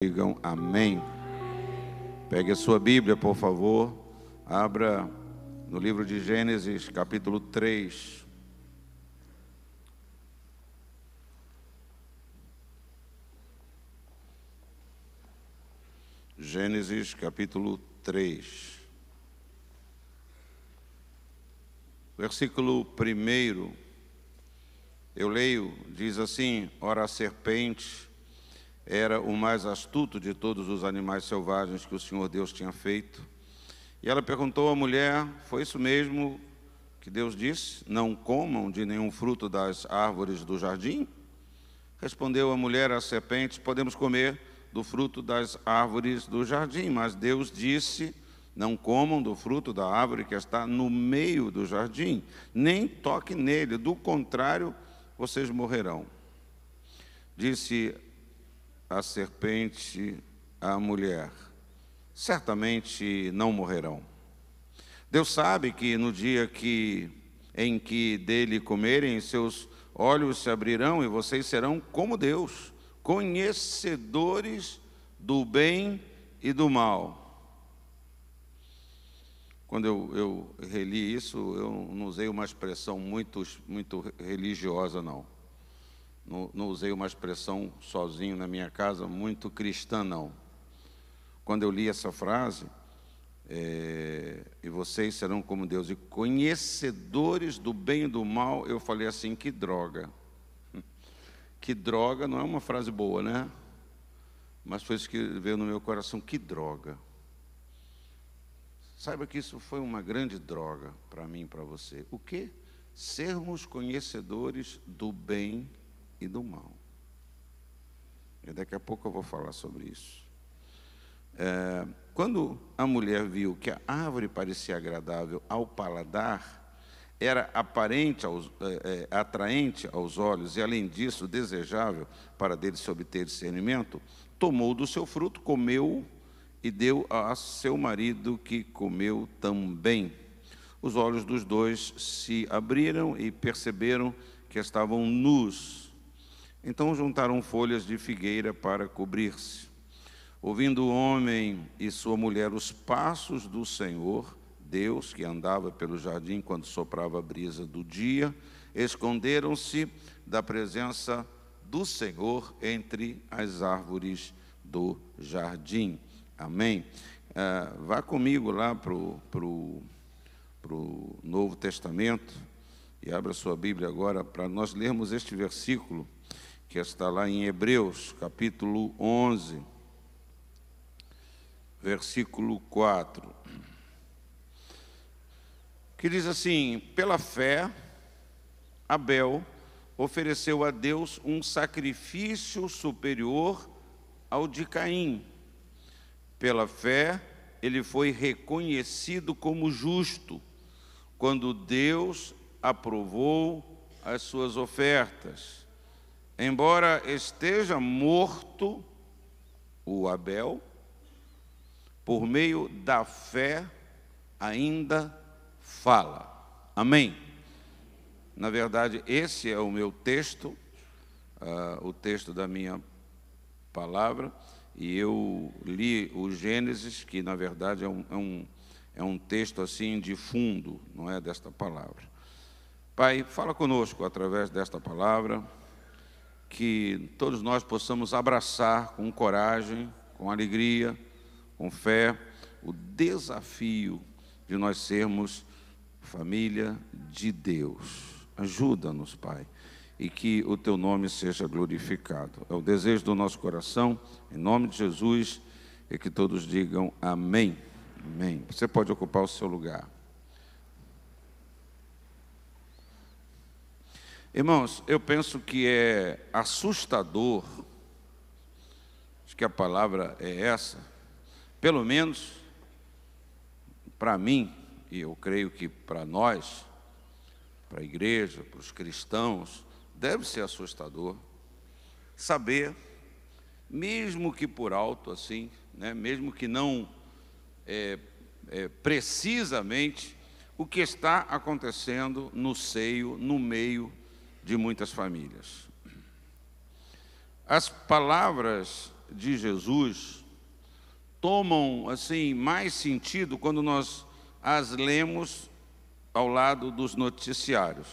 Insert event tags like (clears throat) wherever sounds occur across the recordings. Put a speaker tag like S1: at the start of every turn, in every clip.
S1: Digam amém. Pegue a sua Bíblia, por favor. Abra no livro de Gênesis, capítulo 3. Gênesis, capítulo 3. Versículo 1. Eu leio, diz assim: Ora, a serpente era o mais astuto de todos os animais selvagens que o Senhor Deus tinha feito. E ela perguntou à mulher: Foi isso mesmo que Deus disse? Não comam de nenhum fruto das árvores do jardim? Respondeu a mulher à serpente: Podemos comer do fruto das árvores do jardim, mas Deus disse: Não comam do fruto da árvore que está no meio do jardim, nem toque nele, do contrário, vocês morrerão. Disse a serpente à mulher: Certamente não morrerão. Deus sabe que no dia que, em que dele comerem, seus olhos se abrirão e vocês serão como Deus, conhecedores do bem e do mal. Quando eu, eu reli isso, eu não usei uma expressão muito, muito religiosa, não não, não usei uma expressão sozinho na minha casa, muito cristã, não. Quando eu li essa frase, é, e vocês serão como Deus, e conhecedores do bem e do mal, eu falei assim: que droga. (laughs) Que droga não é uma frase boa, né? Mas foi isso que veio no meu coração: que droga. Saiba que isso foi uma grande droga para mim e para você. O que? Sermos conhecedores do bem e do mal. E daqui a pouco eu vou falar sobre isso. É, quando a mulher viu que a árvore parecia agradável ao paladar, era aparente aos, é, é, atraente aos olhos e, além disso, desejável para dele se obter discernimento, tomou do seu fruto, comeu e deu a seu marido, que comeu também. Os olhos dos dois se abriram e perceberam que estavam nus. Então juntaram folhas de figueira para cobrir-se. Ouvindo o homem e sua mulher os passos do Senhor, Deus, que andava pelo jardim quando soprava a brisa do dia, esconderam-se da presença do Senhor entre as árvores do jardim. Amém? Ah, vá comigo lá para o pro, pro Novo Testamento e abra sua Bíblia agora para nós lermos este versículo que está lá em Hebreus, capítulo 11, versículo 4, que diz assim: Pela fé, Abel ofereceu a Deus um sacrifício superior ao de Caim. Pela fé, ele foi reconhecido como justo, quando Deus aprovou as suas ofertas embora esteja morto o Abel, por meio da fé ainda fala. Amém. Na verdade, esse é o meu texto, uh, o texto da minha palavra, e eu li o Gênesis, que na verdade é um, é um, é um texto assim de fundo, não é desta palavra. Pai, fala conosco através desta palavra que todos nós possamos abraçar com coragem, com alegria, com fé, o desafio de nós sermos família de Deus. Ajuda-nos, Pai, e que o teu nome seja glorificado. É o desejo do nosso coração, em nome de Jesus, e é que todos digam amém. Amém. Você pode ocupar o seu lugar. Irmãos, eu penso que é assustador, acho que a palavra é essa, pelo menos para mim, e eu creio que para nós, para a igreja, para os cristãos, deve ser assustador saber, mesmo que por alto assim, né, mesmo que não é, é, precisamente, o que está acontecendo no seio, no meio de muitas famílias. As palavras de Jesus tomam assim mais sentido quando nós as lemos ao lado dos noticiários.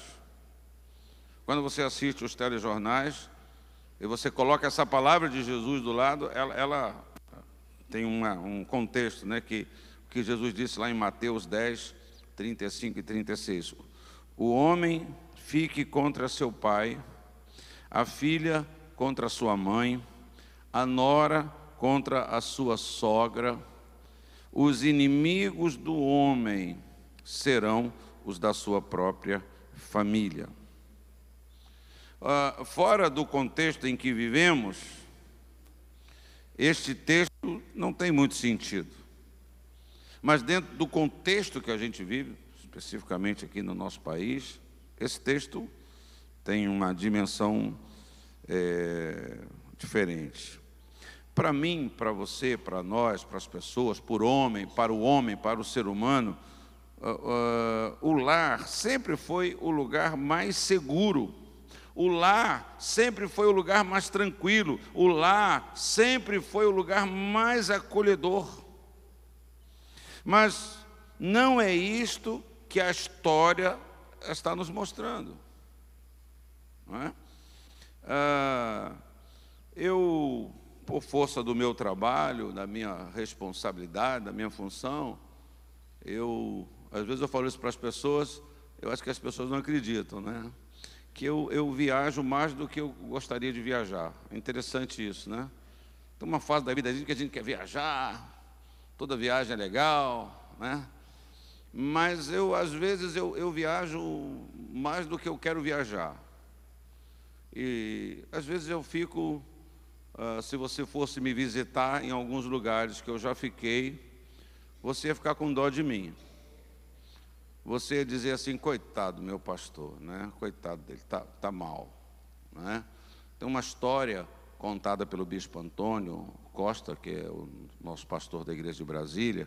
S1: Quando você assiste os telejornais e você coloca essa palavra de Jesus do lado, ela, ela tem uma, um contexto, né, que, que Jesus disse lá em Mateus 10, 35 e 36. O homem fique contra seu pai, a filha contra sua mãe, a nora contra a sua sogra. Os inimigos do homem serão os da sua própria família. Uh, fora do contexto em que vivemos, este texto não tem muito sentido. Mas dentro do contexto que a gente vive, especificamente aqui no nosso país, esse texto tem uma dimensão é, diferente. Para mim, para você, para nós, para as pessoas, por homem, para o homem, para o ser humano, uh, uh, o lar sempre foi o lugar mais seguro. O lar sempre foi o lugar mais tranquilo. O lar sempre foi o lugar mais acolhedor. Mas não é isto que a história está nos mostrando. Não é? ah, eu, por força do meu trabalho, da minha responsabilidade, da minha função, eu, às vezes eu falo isso para as pessoas, eu acho que as pessoas não acreditam, né? Que eu, eu viajo mais do que eu gostaria de viajar. interessante isso, né? Tem uma fase da vida que a gente quer viajar, toda viagem é legal, né? mas eu às vezes eu, eu viajo mais do que eu quero viajar. E às vezes eu fico, uh, se você fosse me visitar em alguns lugares que eu já fiquei, você ia ficar com dó de mim. Você ia dizer assim, coitado meu pastor, né? coitado dele, está tá mal. Né? Tem uma história contada pelo bispo Antônio Costa, que é o nosso pastor da igreja de Brasília,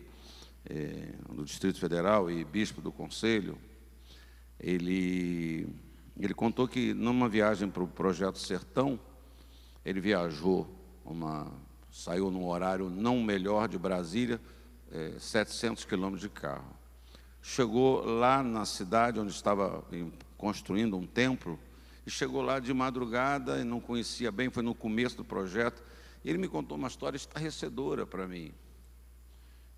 S1: eh, do Distrito Federal e bispo do Conselho, ele, ele contou que numa viagem para o Projeto Sertão, ele viajou, uma, saiu num horário não melhor de Brasília, eh, 700 quilômetros de carro. Chegou lá na cidade onde estava construindo um templo, e chegou lá de madrugada e não conhecia bem, foi no começo do projeto. E ele me contou uma história estarrecedora para mim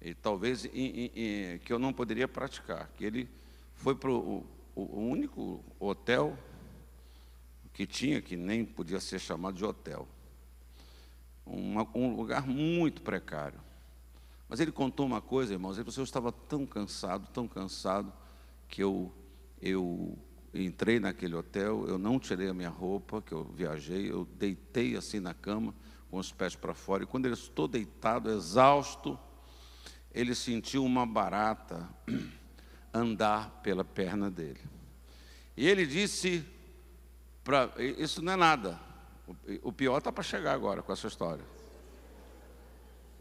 S1: e talvez que eu não poderia praticar. Que ele foi para o, o único hotel que tinha, que nem podia ser chamado de hotel. Uma, um lugar muito precário. Mas ele contou uma coisa, irmãos, ele disse, assim, eu estava tão cansado, tão cansado, que eu, eu entrei naquele hotel, eu não tirei a minha roupa, que eu viajei, eu deitei assim na cama, com os pés para fora, e quando ele estou deitado, exausto, ele sentiu uma barata (clears throat) andar pela perna dele. E ele disse: pra, Isso não é nada. O pior está para chegar agora com essa história.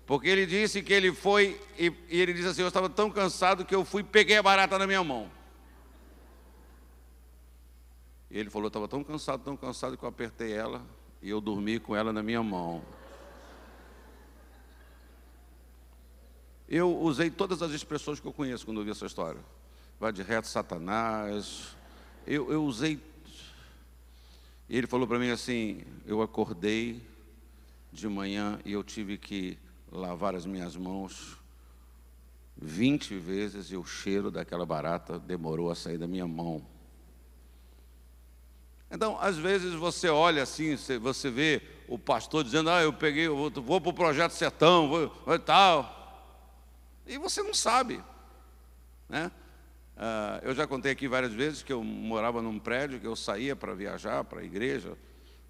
S1: Porque ele disse que ele foi, e, e ele disse assim: Eu estava tão cansado que eu fui peguei a barata na minha mão. E ele falou: Eu estava tão cansado, tão cansado que eu apertei ela e eu dormi com ela na minha mão. Eu usei todas as expressões que eu conheço quando ouvi vi essa história. Vai de reto, Satanás. Eu, eu usei. E ele falou para mim assim: eu acordei de manhã e eu tive que lavar as minhas mãos 20 vezes e o cheiro daquela barata demorou a sair da minha mão. Então, às vezes você olha assim, você vê o pastor dizendo: Ah, eu peguei, eu vou, vou para o projeto Sertão, vou, vou tal. E você não sabe. Né? Uh, eu já contei aqui várias vezes que eu morava num prédio, que eu saía para viajar para a igreja.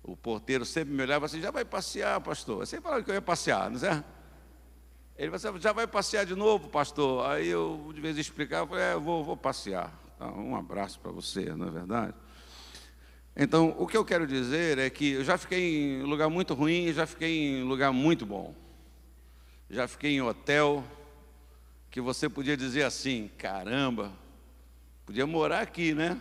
S1: O porteiro sempre me olhava assim: já vai passear, pastor? Eu sempre falava que eu ia passear, não é? Ele falava assim, já vai passear de novo, pastor? Aí eu, de vez em explicava, falei: é, vou, vou passear. Então, um abraço para você, não é verdade? Então, o que eu quero dizer é que eu já fiquei em lugar muito ruim, já fiquei em lugar muito bom. Já fiquei em hotel, que você podia dizer assim: caramba, podia morar aqui, né?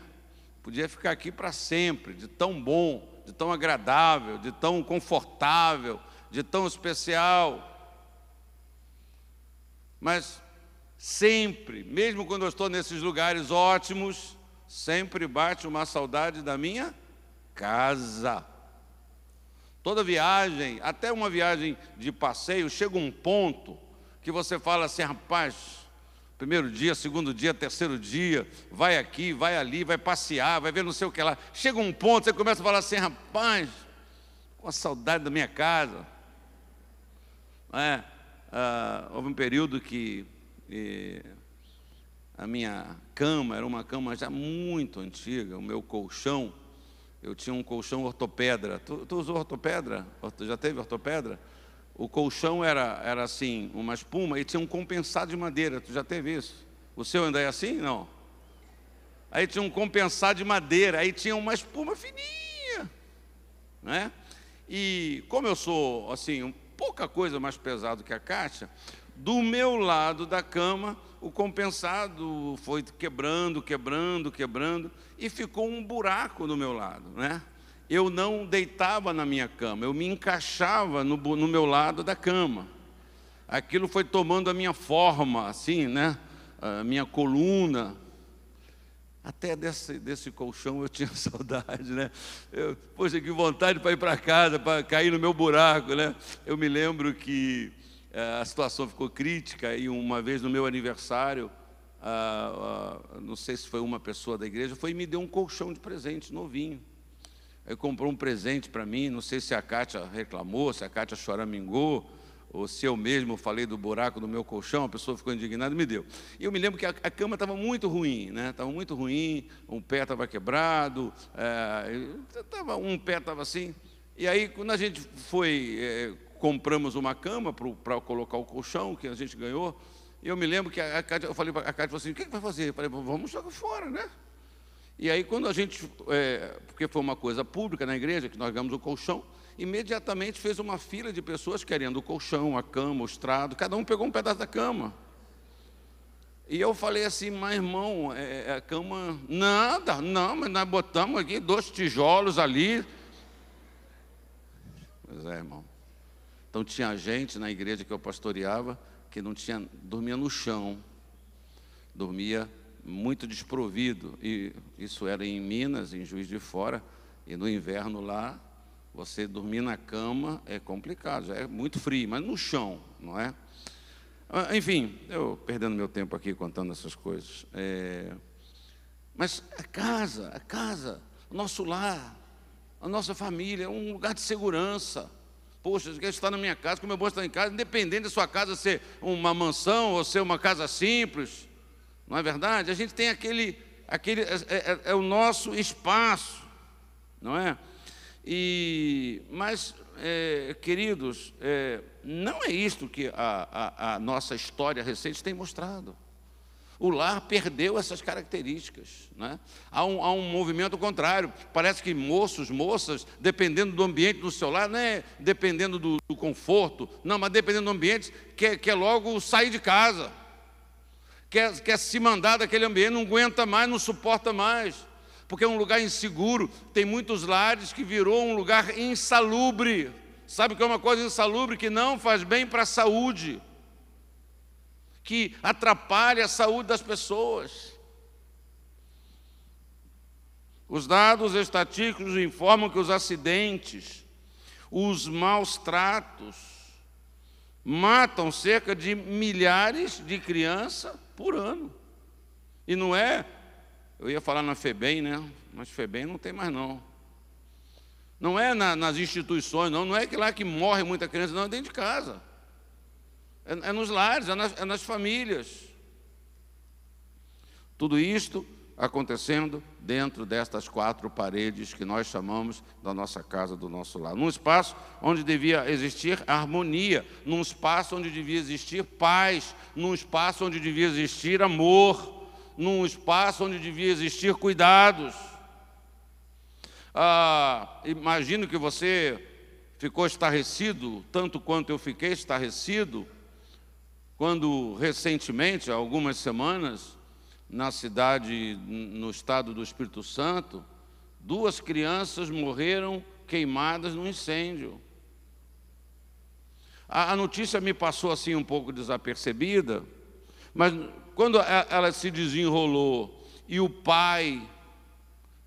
S1: Podia ficar aqui para sempre, de tão bom, de tão agradável, de tão confortável, de tão especial. Mas sempre, mesmo quando eu estou nesses lugares ótimos, sempre bate uma saudade da minha casa. Toda viagem, até uma viagem de passeio, chega um ponto que você fala assim, rapaz, primeiro dia, segundo dia, terceiro dia, vai aqui, vai ali, vai passear, vai ver não sei o que lá. Chega um ponto, você começa a falar assim, rapaz, com a saudade da minha casa. É, ah, houve um período que eh, a minha cama era uma cama já muito antiga, o meu colchão, eu tinha um colchão ortopedra. Tu, tu usou ortopedra? Já teve ortopedra? o colchão era, era assim, uma espuma, e tinha um compensado de madeira. Tu já teve isso? O seu ainda é assim? Não. Aí tinha um compensado de madeira, aí tinha uma espuma fininha, né? E como eu sou, assim, um, pouca coisa mais pesado que a caixa, do meu lado da cama, o compensado foi quebrando, quebrando, quebrando, e ficou um buraco no meu lado, né? eu não deitava na minha cama, eu me encaixava no, no meu lado da cama. Aquilo foi tomando a minha forma, assim, né? A minha coluna. Até desse, desse colchão eu tinha (laughs) saudade, né? Eu, poxa, que vontade para ir para casa, para cair no meu buraco, né? Eu me lembro que eh, a situação ficou crítica e uma vez no meu aniversário, a, a, não sei se foi uma pessoa da igreja, foi e me deu um colchão de presente novinho. Aí comprou um presente para mim, não sei se a Cátia reclamou, se a Cátia choramingou, ou se eu mesmo falei do buraco do meu colchão, a pessoa ficou indignada e me deu. E eu me lembro que a, a cama estava muito ruim, né? Estava muito ruim, um pé estava quebrado, é, tava, um pé estava assim. E aí, quando a gente foi, é, compramos uma cama para colocar o colchão que a gente ganhou, eu me lembro que a, a Cátia, eu falei para a Cátia, assim, o que, é que vai fazer? Eu falei, vamos jogar fora, né? E aí, quando a gente, é, porque foi uma coisa pública na igreja, que nós ganhamos o colchão, imediatamente fez uma fila de pessoas querendo o colchão, a cama, o estrado, cada um pegou um pedaço da cama. E eu falei assim, mas irmão, é, é a cama, nada, não, mas nós botamos aqui dois tijolos ali. Pois é, irmão. Então tinha gente na igreja que eu pastoreava que não tinha, dormia no chão, dormia muito desprovido. E isso era em Minas, em Juiz de Fora, e no inverno lá, você dormir na cama é complicado, é muito frio, mas no chão, não é? Ah, enfim, eu perdendo meu tempo aqui contando essas coisas. É... Mas a casa, a casa, o nosso lar, a nossa família, é um lugar de segurança. Poxa, eu quero estar na minha casa, como eu bom estar em casa, independente da sua casa ser uma mansão ou ser uma casa simples. Não é verdade? A gente tem aquele, aquele é, é, é, é o nosso espaço, não é? E, mas, é, queridos, é, não é isto que a, a, a nossa história recente tem mostrado. O lar perdeu essas características. Né? Há, um, há um movimento contrário. Parece que moços, moças, dependendo do ambiente do seu lar, não é dependendo do, do conforto, não, mas dependendo do ambiente, quer, quer logo sair de casa quer, quer se mandar daquele ambiente, não aguenta mais, não suporta mais, porque é um lugar inseguro. Tem muitos lares que virou um lugar insalubre. Sabe que é uma coisa insalubre que não faz bem para a saúde, que atrapalha a saúde das pessoas. Os dados estatísticos informam que os acidentes, os maus tratos, matam cerca de milhares de crianças por ano. E não é, eu ia falar na FEBEM, né? Mas FEBEM não tem mais não. Não é na, nas instituições, não, não é que lá que morre muita criança, não, é dentro de casa. É, é nos lares, é nas, é nas famílias. Tudo isto acontecendo dentro destas quatro paredes que nós chamamos da nossa casa, do nosso lar. Num espaço onde devia existir harmonia, num espaço onde devia existir paz, num espaço onde devia existir amor, num espaço onde devia existir cuidados. Ah, imagino que você ficou estarrecido, tanto quanto eu fiquei estarrecido, quando recentemente, há algumas semanas, na cidade, no estado do Espírito Santo, duas crianças morreram queimadas no incêndio. A, a notícia me passou assim um pouco desapercebida, mas quando ela se desenrolou e o pai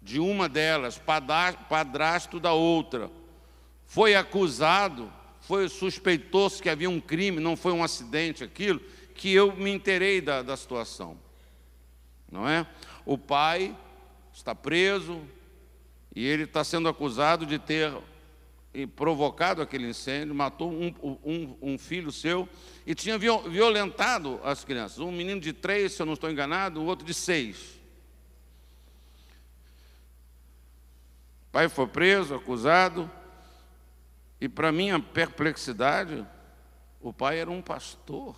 S1: de uma delas, padrasto da outra, foi acusado, foi suspeitou-se que havia um crime, não foi um acidente aquilo, que eu me interei da, da situação não é? O pai está preso e ele está sendo acusado de ter provocado aquele incêndio, matou um, um, um filho seu e tinha violentado as crianças. Um menino de três, se eu não estou enganado, o outro de seis. O pai foi preso, acusado, e para minha perplexidade, o pai era um pastor.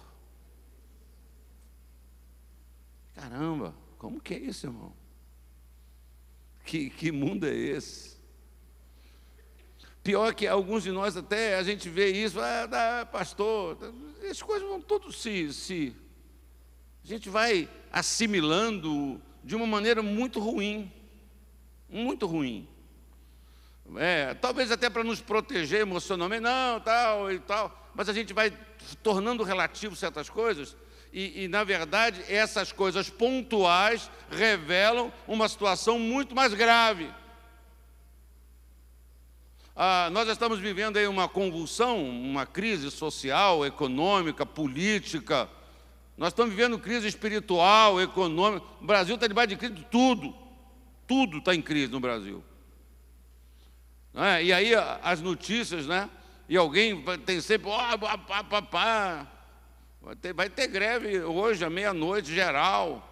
S1: Caramba! Como que é isso, irmão? Que, que mundo é esse? Pior que alguns de nós até a gente vê isso, ah, pastor, as coisas vão todos se, se. A gente vai assimilando de uma maneira muito ruim. Muito ruim. É, talvez até para nos proteger emocionalmente, não, tal e tal, mas a gente vai tornando relativo certas coisas e, e, na verdade, essas coisas pontuais revelam uma situação muito mais grave. Ah, nós estamos vivendo aí uma convulsão, uma crise social, econômica, política. Nós estamos vivendo crise espiritual, econômica. O Brasil está debaixo de crise de tudo. Tudo está em crise no Brasil. É? E aí as notícias, né? E alguém tem sempre, oh, pá, pá, pá, pá. Vai ter, vai ter greve hoje à meia-noite geral.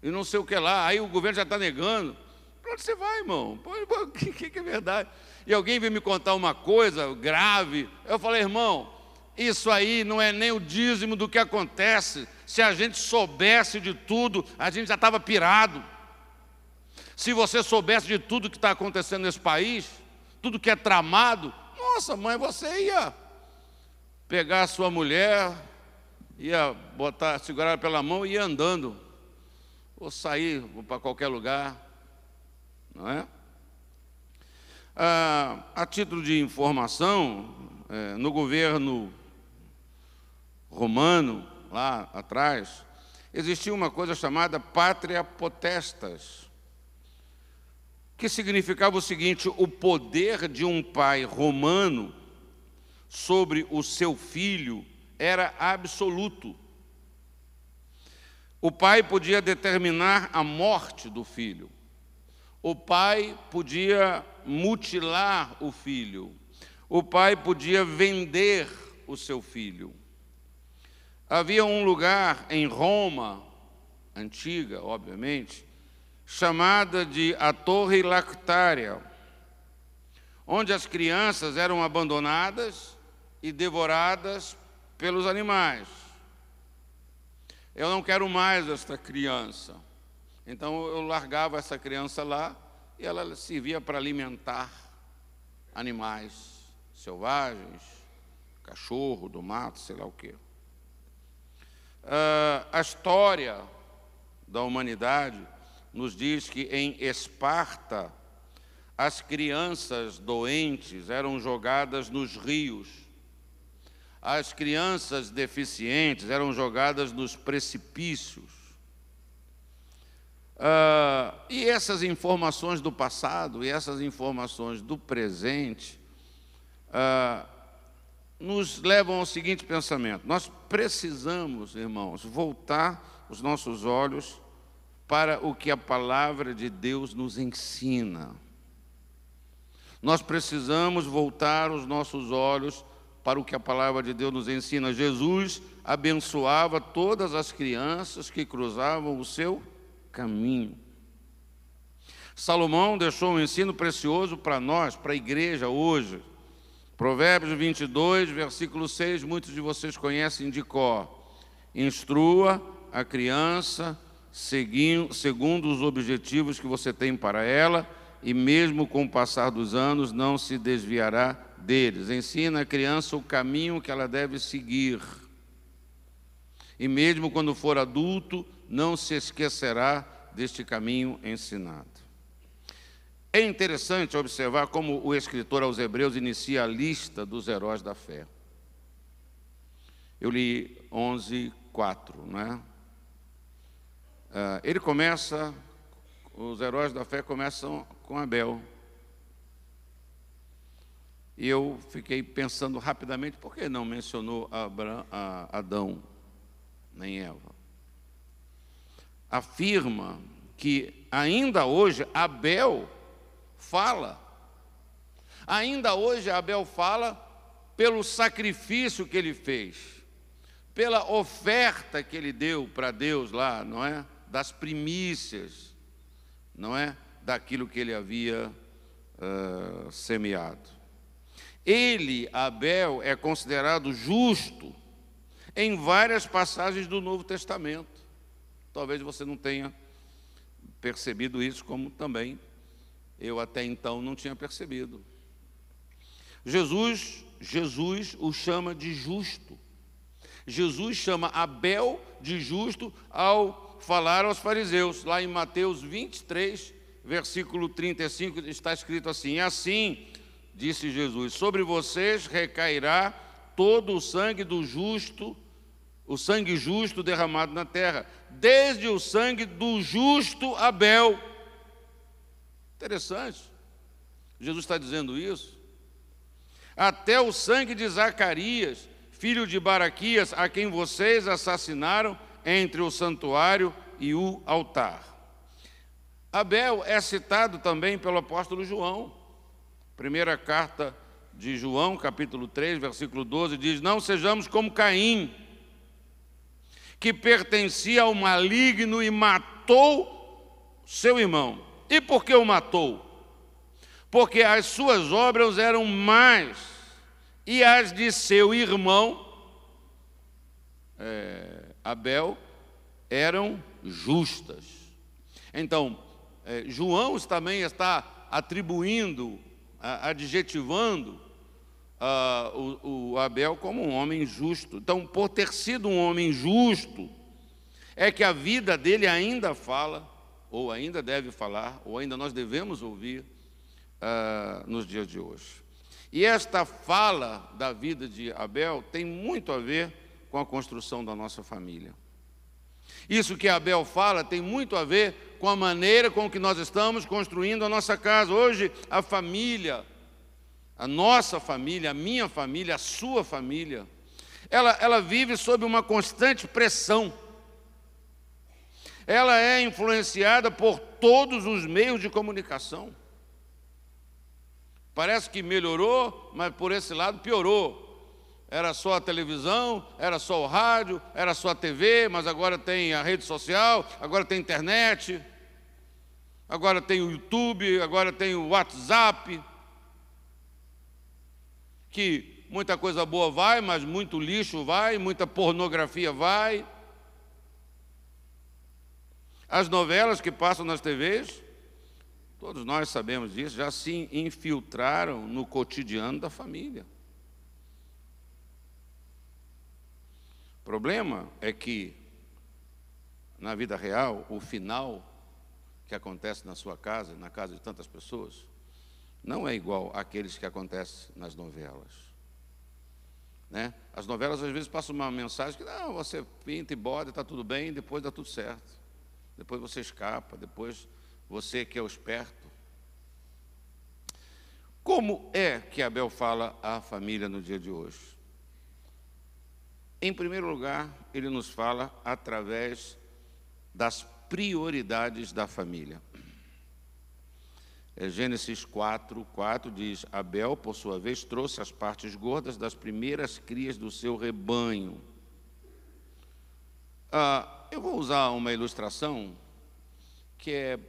S1: E não sei o que lá. Aí o governo já está negando. Para onde você vai, irmão? O (laughs) que, que é verdade? E alguém veio me contar uma coisa grave. Eu falei, irmão, isso aí não é nem o dízimo do que acontece. Se a gente soubesse de tudo, a gente já estava pirado. Se você soubesse de tudo que está acontecendo nesse país, tudo que é tramado, nossa mãe, você ia pegar a sua mulher, ia botar, segurar pela mão e ia andando. Ou sair para qualquer lugar, não é? Ah, a título de informação, é, no governo romano, lá atrás, existia uma coisa chamada pátria potestas, que significava o seguinte: o poder de um pai romano sobre o seu filho era absoluto. O pai podia determinar a morte do filho. O pai podia mutilar o filho. O pai podia vender o seu filho. Havia um lugar em Roma, antiga, obviamente, chamada de a Torre Lactária, onde as crianças eram abandonadas e devoradas pelos animais. Eu não quero mais esta criança. Então eu largava essa criança lá e ela servia para alimentar animais selvagens, cachorro do mato, sei lá o quê. Uh, a história da humanidade nos diz que em Esparta as crianças doentes eram jogadas nos rios as crianças deficientes eram jogadas nos precipícios. Uh, e essas informações do passado e essas informações do presente uh, nos levam ao seguinte pensamento: nós precisamos, irmãos, voltar os nossos olhos para o que a palavra de Deus nos ensina. Nós precisamos voltar os nossos olhos para o que a palavra de Deus nos ensina. Jesus abençoava todas as crianças que cruzavam o seu caminho. Salomão deixou um ensino precioso para nós, para a igreja hoje. Provérbios 22, versículo 6, muitos de vocês conhecem de cor. Instrua a criança segundo os objetivos que você tem para ela, e mesmo com o passar dos anos, não se desviará deles, ensina a criança o caminho que ela deve seguir. E mesmo quando for adulto, não se esquecerá deste caminho ensinado. É interessante observar como o escritor aos Hebreus inicia a lista dos heróis da fé. Eu li 11, 4, né Ele começa, os heróis da fé começam com Abel. E eu fiquei pensando rapidamente, por que não mencionou Abraão, Adão, nem Eva? Afirma que ainda hoje Abel fala. Ainda hoje Abel fala pelo sacrifício que ele fez, pela oferta que ele deu para Deus lá, não é? Das primícias, não é? Daquilo que ele havia uh, semeado. Ele, Abel, é considerado justo em várias passagens do Novo Testamento. Talvez você não tenha percebido isso, como também eu até então não tinha percebido. Jesus, Jesus o chama de justo. Jesus chama Abel de justo ao falar aos fariseus. Lá em Mateus 23, versículo 35, está escrito assim: Assim, disse Jesus: Sobre vocês recairá todo o sangue do justo, o sangue justo derramado na terra, desde o sangue do justo Abel. Interessante. Jesus está dizendo isso. Até o sangue de Zacarias, filho de Baraquias, a quem vocês assassinaram entre o santuário e o altar. Abel é citado também pelo apóstolo João. Primeira carta de João, capítulo 3, versículo 12, diz: Não sejamos como Caim, que pertencia ao maligno e matou seu irmão. E por que o matou? Porque as suas obras eram mais e as de seu irmão é, Abel eram justas. Então, é, João também está atribuindo adjetivando uh, o, o Abel como um homem justo. Então, por ter sido um homem justo, é que a vida dele ainda fala, ou ainda deve falar, ou ainda nós devemos ouvir uh, nos dias de hoje. E esta fala da vida de Abel tem muito a ver com a construção da nossa família. Isso que Abel fala tem muito a ver com a maneira com que nós estamos construindo a nossa casa. Hoje, a família, a nossa família, a minha família, a sua família, ela, ela vive sob uma constante pressão. Ela é influenciada por todos os meios de comunicação. Parece que melhorou, mas por esse lado piorou. Era só a televisão, era só o rádio, era só a TV, mas agora tem a rede social, agora tem internet agora tem o YouTube, agora tem o WhatsApp, que muita coisa boa vai, mas muito lixo vai, muita pornografia vai. As novelas que passam nas TVs, todos nós sabemos disso, já se infiltraram no cotidiano da família. O problema é que, na vida real, o final que acontece na sua casa, na casa de tantas pessoas, não é igual àqueles que acontecem nas novelas. Né? As novelas às vezes passam uma mensagem que não, você pinta e bode, está tudo bem, depois dá tudo certo. Depois você escapa, depois você que é o esperto. Como é que Abel fala à família no dia de hoje? Em primeiro lugar, ele nos fala através das prioridades da família. É Gênesis 4, 4 diz: Abel, por sua vez, trouxe as partes gordas das primeiras crias do seu rebanho. Ah, eu vou usar uma ilustração que é.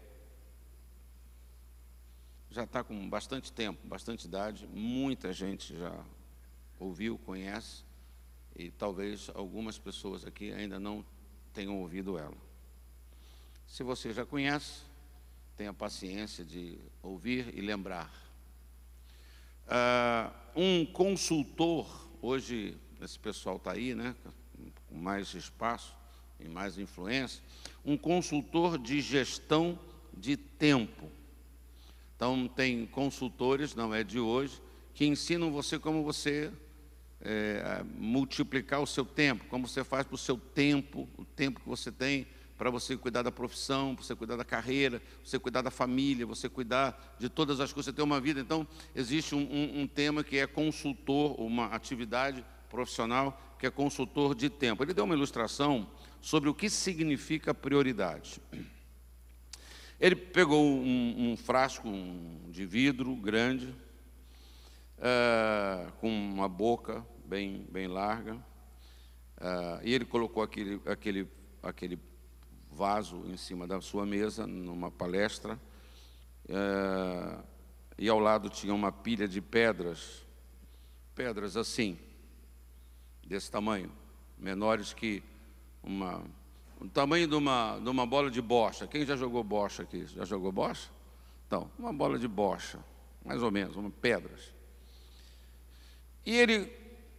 S1: Já está com bastante tempo, bastante idade, muita gente já ouviu, conhece, e talvez algumas pessoas aqui ainda não tenham ouvido ela. Se você já conhece, tenha paciência de ouvir e lembrar. Uh, um consultor, hoje esse pessoal está aí, né, com mais espaço e mais influência, um consultor de gestão de tempo. Então, tem consultores, não é de hoje, que ensinam você como você é, multiplicar o seu tempo, como você faz para o seu tempo, o tempo que você tem para você cuidar da profissão, para você cuidar da carreira, para você cuidar da família, você cuidar de todas as coisas, você ter uma vida. Então, existe um, um, um tema que é consultor, uma atividade profissional que é consultor de tempo. Ele deu uma ilustração sobre o que significa prioridade. Ele pegou um, um frasco de vidro grande, eh, com uma boca bem, bem larga, eh, e ele colocou aquele, aquele, aquele vaso em cima da sua mesa, numa palestra, é, e ao lado tinha uma pilha de pedras, pedras assim, desse tamanho, menores que uma. O tamanho de uma, de uma bola de bocha. Quem já jogou bocha aqui? Já jogou bocha? Então, uma bola de bocha, mais ou menos, uma, pedras. E ele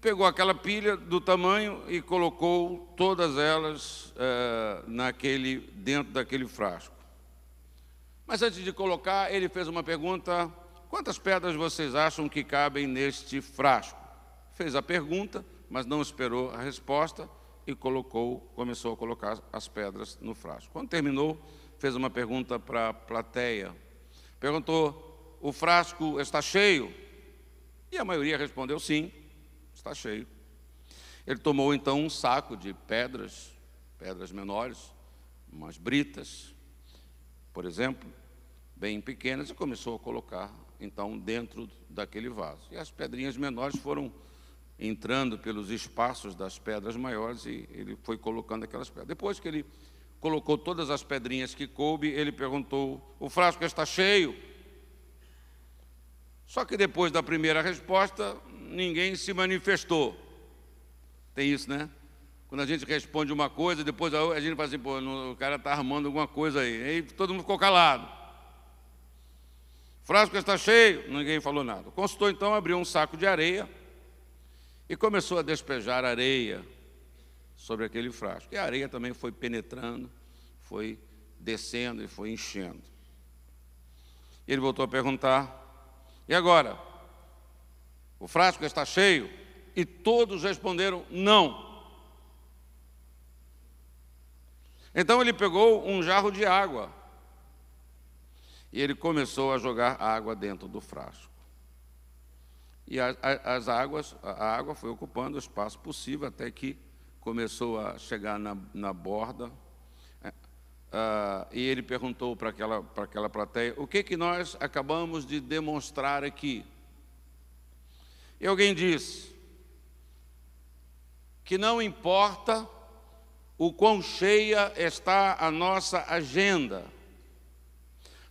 S1: pegou aquela pilha do tamanho e colocou todas elas é, naquele, dentro daquele frasco. Mas antes de colocar, ele fez uma pergunta: quantas pedras vocês acham que cabem neste frasco? Fez a pergunta, mas não esperou a resposta e colocou, começou a colocar as pedras no frasco. Quando terminou, fez uma pergunta para a plateia. Perguntou: o frasco está cheio? E a maioria respondeu sim está cheio. Ele tomou então um saco de pedras, pedras menores, umas britas, por exemplo, bem pequenas, e começou a colocar então dentro daquele vaso. E as pedrinhas menores foram entrando pelos espaços das pedras maiores e ele foi colocando aquelas pedras. Depois que ele colocou todas as pedrinhas que coube, ele perguntou: O frasco está cheio? Só que depois da primeira resposta, ninguém se manifestou. Tem isso, né? Quando a gente responde uma coisa, depois a gente fala assim, pô, o cara está armando alguma coisa aí. Aí todo mundo ficou calado. Frasco está cheio, ninguém falou nada. O consultor então abriu um saco de areia e começou a despejar areia sobre aquele frasco. E a areia também foi penetrando, foi descendo e foi enchendo. Ele voltou a perguntar, e agora? O frasco está cheio? E todos responderam: Não. Então ele pegou um jarro de água e ele começou a jogar água dentro do frasco. E as, as águas, a água foi ocupando o espaço possível até que começou a chegar na, na borda ah, e ele perguntou para aquela, para aquela plateia: o que, que nós acabamos de demonstrar aqui? E alguém disse que não importa o quão cheia está a nossa agenda,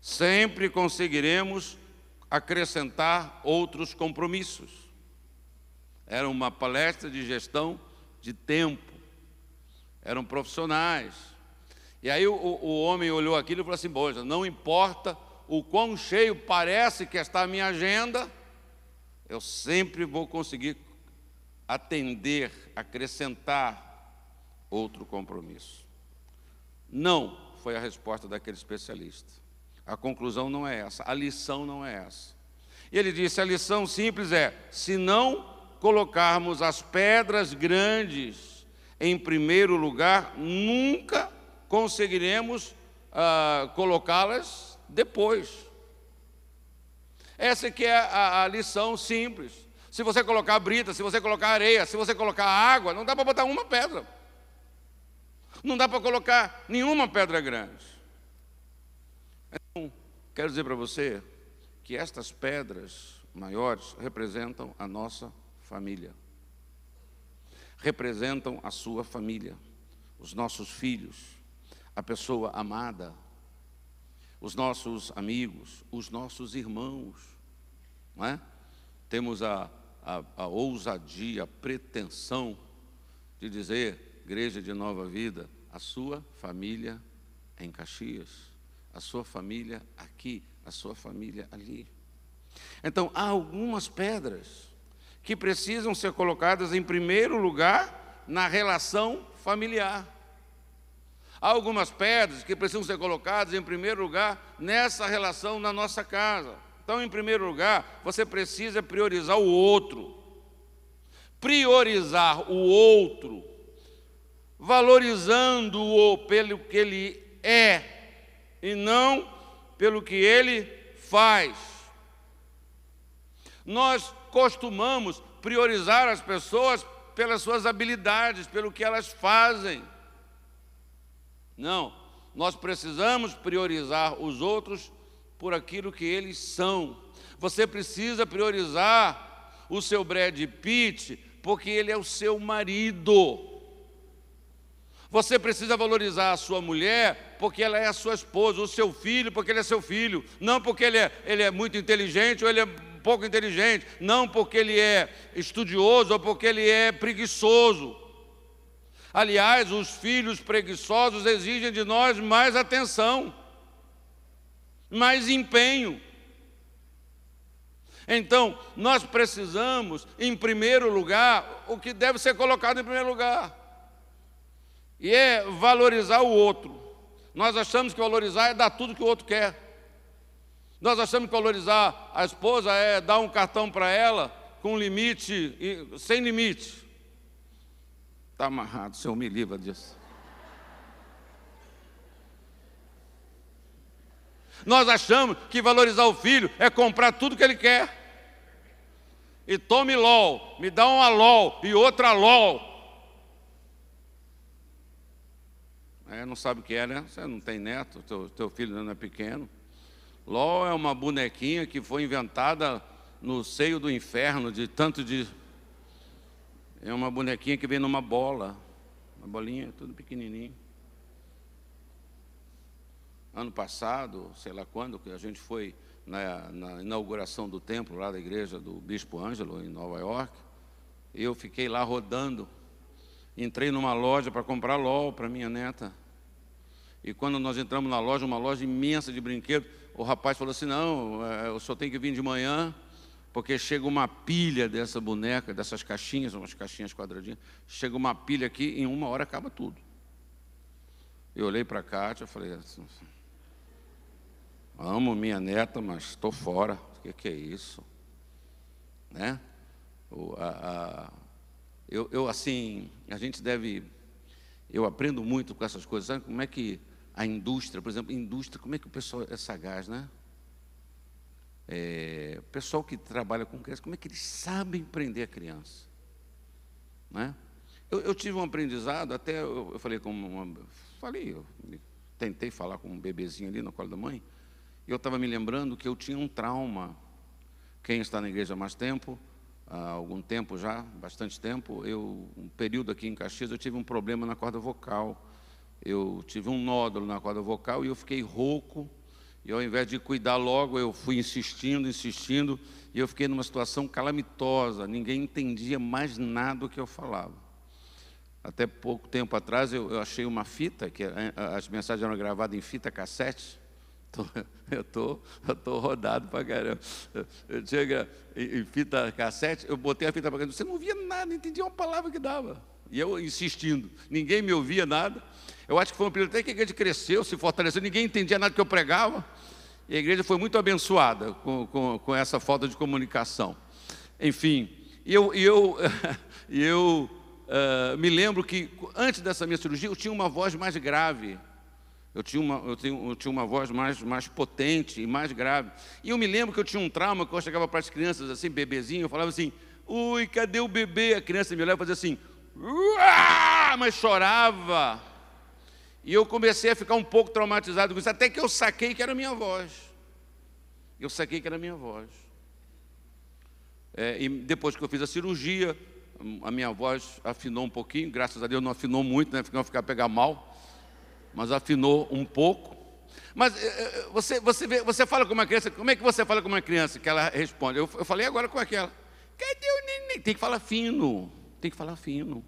S1: sempre conseguiremos acrescentar outros compromissos. Era uma palestra de gestão de tempo, eram profissionais e aí o, o homem olhou aquilo e falou assim: Bom, não importa o quão cheio parece que está a minha agenda, eu sempre vou conseguir atender, acrescentar outro compromisso. Não foi a resposta daquele especialista. A conclusão não é essa, a lição não é essa. E ele disse: a lição simples é: se não colocarmos as pedras grandes em primeiro lugar, nunca conseguiremos ah, colocá-las depois. Essa que é a, a, lição simples. Se você colocar brita, se você colocar areia, se você colocar água, não dá para botar uma pedra. Não dá para colocar nenhuma pedra grande. Então, quero dizer para você que estas pedras maiores representam a nossa família. Representam a sua família, os nossos filhos, a pessoa amada, os nossos amigos, os nossos irmãos, não é? Temos a, a, a ousadia, a pretensão de dizer, Igreja de Nova Vida, a sua família em Caxias, a sua família aqui, a sua família ali. Então, há algumas pedras que precisam ser colocadas em primeiro lugar na relação familiar. Há algumas pedras que precisam ser colocadas em primeiro lugar nessa relação na nossa casa. Então, em primeiro lugar, você precisa priorizar o outro. Priorizar o outro, valorizando-o pelo que ele é e não pelo que ele faz. Nós costumamos priorizar as pessoas pelas suas habilidades, pelo que elas fazem. Não, nós precisamos priorizar os outros por aquilo que eles são. Você precisa priorizar o seu Brad Pitt porque ele é o seu marido. Você precisa valorizar a sua mulher porque ela é a sua esposa, o seu filho porque ele é seu filho, não porque ele é, ele é muito inteligente ou ele é pouco inteligente, não porque ele é estudioso ou porque ele é preguiçoso. Aliás, os filhos preguiçosos exigem de nós mais atenção, mais empenho. Então, nós precisamos, em primeiro lugar, o que deve ser colocado em primeiro lugar, e é valorizar o outro. Nós achamos que valorizar é dar tudo que o outro quer. Nós achamos que valorizar a esposa é dar um cartão para ela com limite, sem limite. Está amarrado, Senhor, me livra disso. Nós achamos que valorizar o filho é comprar tudo que ele quer. E tome LOL, me dá uma LOL e outra LOL. É, não sabe o que é, né? Você não tem neto, teu, teu filho ainda é pequeno. LOL é uma bonequinha que foi inventada no seio do inferno, de tanto de é uma bonequinha que vem numa bola, uma bolinha tudo pequenininho. Ano passado, sei lá quando, que a gente foi na, na, inauguração do templo lá da igreja do Bispo Ângelo, em Nova York, eu fiquei lá rodando. Entrei numa loja para comprar LOL para minha neta. E quando nós entramos na loja, uma loja imensa de brinquedos, o rapaz falou assim: Não, o é, senhor tem que vir de manhã, porque chega uma pilha dessa boneca, dessas caixinhas, umas caixinhas quadradinhas, chega uma pilha aqui, em uma hora acaba tudo. Eu olhei para a Kátia e falei, assim, amo minha neta, mas estou fora. O que, que é isso? Né? O, a, a, eu, eu, assim, a gente deve. Eu aprendo muito com essas coisas. Sabe como é que a indústria, por exemplo, indústria, como é que o pessoal é sagaz, né? é, o pessoal que trabalha com crianças como é que eles sabem prender a criança? Né? Eu, eu tive um aprendizado, até eu, eu falei com uma, falei, eu tentei falar com um bebezinho ali no colo da mãe, e eu estava me lembrando que eu tinha um trauma. Quem está na igreja há mais tempo, há algum tempo já, bastante tempo, eu, um período aqui em Caxias, eu tive um problema na corda vocal. Eu tive um nódulo na corda vocal e eu fiquei rouco e ao invés de cuidar logo, eu fui insistindo, insistindo, e eu fiquei numa situação calamitosa, ninguém entendia mais nada do que eu falava. Até pouco tempo atrás eu, eu achei uma fita, que as mensagens eram gravadas em fita cassete. Tô, (laughs) eu tô, estou tô rodado para caramba. Eu em, em fita cassete, eu botei a fita para caramba, você não via nada, não entendia uma palavra que dava. E eu insistindo, ninguém me ouvia nada. Eu acho que foi um período até que a igreja cresceu, se fortaleceu, ninguém entendia nada que eu pregava. E a igreja foi muito abençoada com, com, com essa falta de comunicação. Enfim, eu, eu, (laughs) eu uh, me lembro que antes dessa minha cirurgia eu tinha uma voz mais grave. Eu tinha uma, eu tenho, eu tinha uma voz mais, mais potente e mais grave. E eu me lembro que eu tinha um trauma que eu chegava para as crianças, assim, bebezinho, eu falava assim: ui, cadê o bebê? A criança me olhava e fazia assim: mas chorava. E eu comecei a ficar um pouco traumatizado com isso, até que eu saquei que era minha voz. Eu saquei que era minha voz. É, e depois que eu fiz a cirurgia, a minha voz afinou um pouquinho, graças a Deus não afinou muito, né? Ficou ficar pegar mal, mas afinou um pouco. Mas é, é, você, você, vê, você fala com uma criança, como é que você fala com uma criança? Que ela responde, eu, eu falei agora com aquela, cadê o neném? Tem que falar fino. Tem que falar fino.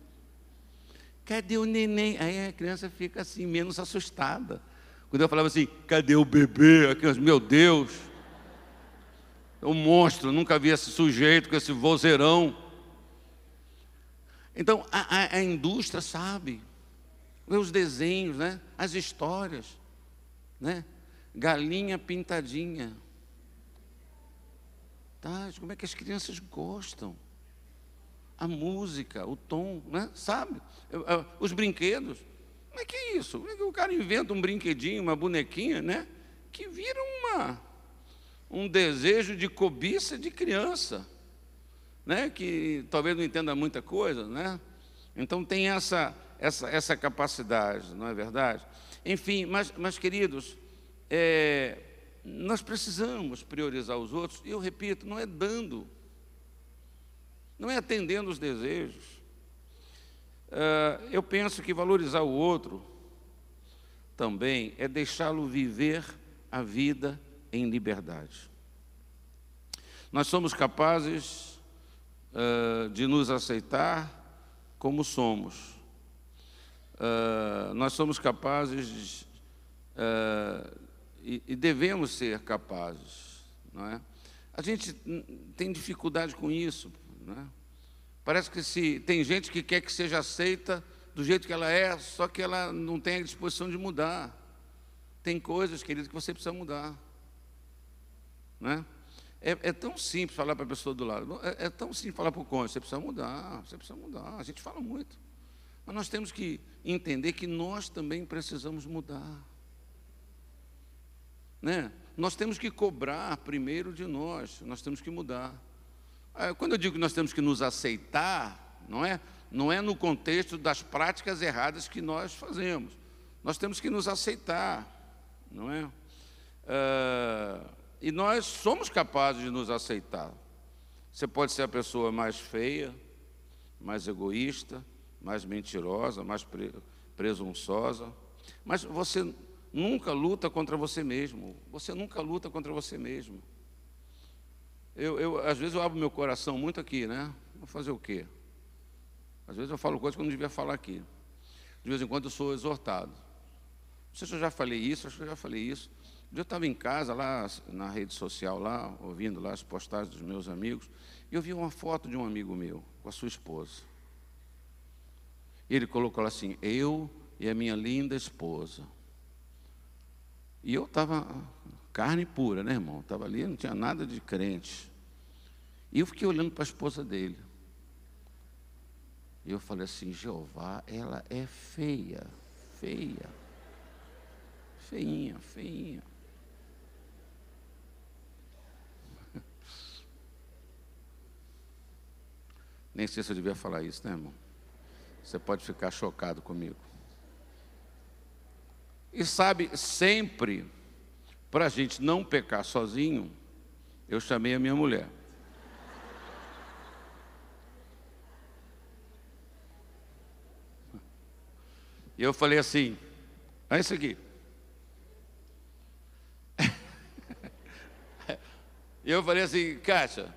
S1: Cadê o neném? Aí a criança fica assim, menos assustada. Quando eu falava assim, cadê o bebê? A criança, meu Deus, é um monstro, nunca vi esse sujeito com esse vozeirão. Então, a, a, a indústria sabe, vê os desenhos, né? as histórias, né? galinha pintadinha. Tá? Como é que as crianças gostam? a música, o tom, né? sabe? Os brinquedos. Como é que é isso? Como é que o cara inventa um brinquedinho, uma bonequinha, né? Que vira uma, um desejo de cobiça de criança, né? Que talvez não entenda muita coisa, né? Então tem essa, essa, essa capacidade, não é verdade? Enfim, mas, mas queridos, é, nós precisamos priorizar os outros, e eu repito, não é dando não é atendendo os desejos. Ah, eu penso que valorizar o outro também é deixá-lo viver a vida em liberdade. Nós somos capazes ah, de nos aceitar como somos. Ah, nós somos capazes e, e devemos ser capazes, não é? A gente tem dificuldade com isso, né? Parece que se tem gente que quer que seja aceita do jeito que ela é, só que ela não tem a disposição de mudar. Tem coisas, querido, que você precisa mudar. Né? É, é tão simples falar para a pessoa do lado, é, é tão simples falar para o cônjuge, você precisa mudar, você precisa mudar. A gente fala muito. Mas nós temos que entender que nós também precisamos mudar. Né? Nós temos que cobrar primeiro de nós, nós temos que mudar. Ah, quando eu digo que nós temos que nos aceitar, não é? Não é no contexto das práticas erradas que nós fazemos. Nós temos que nos aceitar, não é? Uh, e nós somos capazes de nos aceitar. Você pode ser a pessoa mais feia, mais egoísta, mais mentirosa, mais pre presunçosa, mas você nunca luta contra você mesmo. Você nunca luta contra você mesmo. Eu, eu, às vezes eu abro meu coração muito aqui, né? Vou fazer o quê? Às vezes eu falo coisas que eu não devia falar aqui. De vez em quando eu sou exortado. Não sei se eu já falei isso, acho que eu já falei isso. Um dia eu estava em casa, lá na rede social, lá, ouvindo lá as postagens dos meus amigos, e eu vi uma foto de um amigo meu, com a sua esposa. E ele colocou assim, eu e a minha linda esposa. E eu estava Carne pura, né, irmão? Estava ali, não tinha nada de crente. E eu fiquei olhando para a esposa dele. E eu falei assim: Jeová, ela é feia, feia. Feinha, feinha. (laughs) Nem sei se eu devia falar isso, né, irmão? Você pode ficar chocado comigo. E sabe, sempre para a gente não pecar sozinho, eu chamei a minha mulher. E eu falei assim: é isso aqui. (laughs) E eu falei assim, Kátia,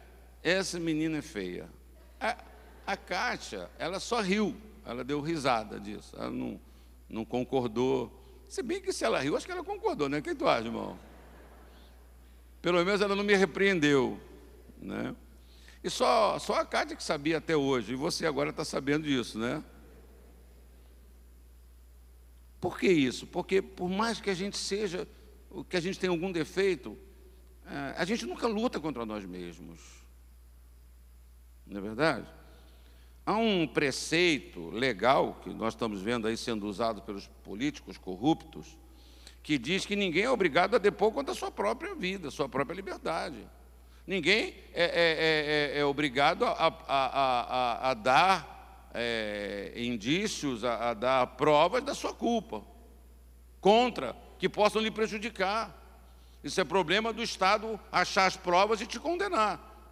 S1: essa menina é feia. A, a Kátia, ela só riu, ela deu risada disso, ela não, não concordou. Se bem que se ela riu, acho que ela concordou, né? O que tu acha, irmão? Pelo menos ela não me repreendeu. Né? E só, só a Cátia que sabia até hoje, e você agora está sabendo disso, né? Por que isso? Porque por mais que a gente seja, que a gente tenha algum defeito, é, a gente nunca luta contra nós mesmos. Não é verdade? Há um preceito legal que nós estamos vendo aí sendo usado pelos políticos corruptos, que diz que ninguém é obrigado a depor contra a sua própria vida, sua própria liberdade. Ninguém é, é, é, é, é obrigado a, a, a, a dar é, indícios, a, dar provas da sua culpa, contra, que possam lhe prejudicar. Isso é problema do Estado achar as provas e te condenar.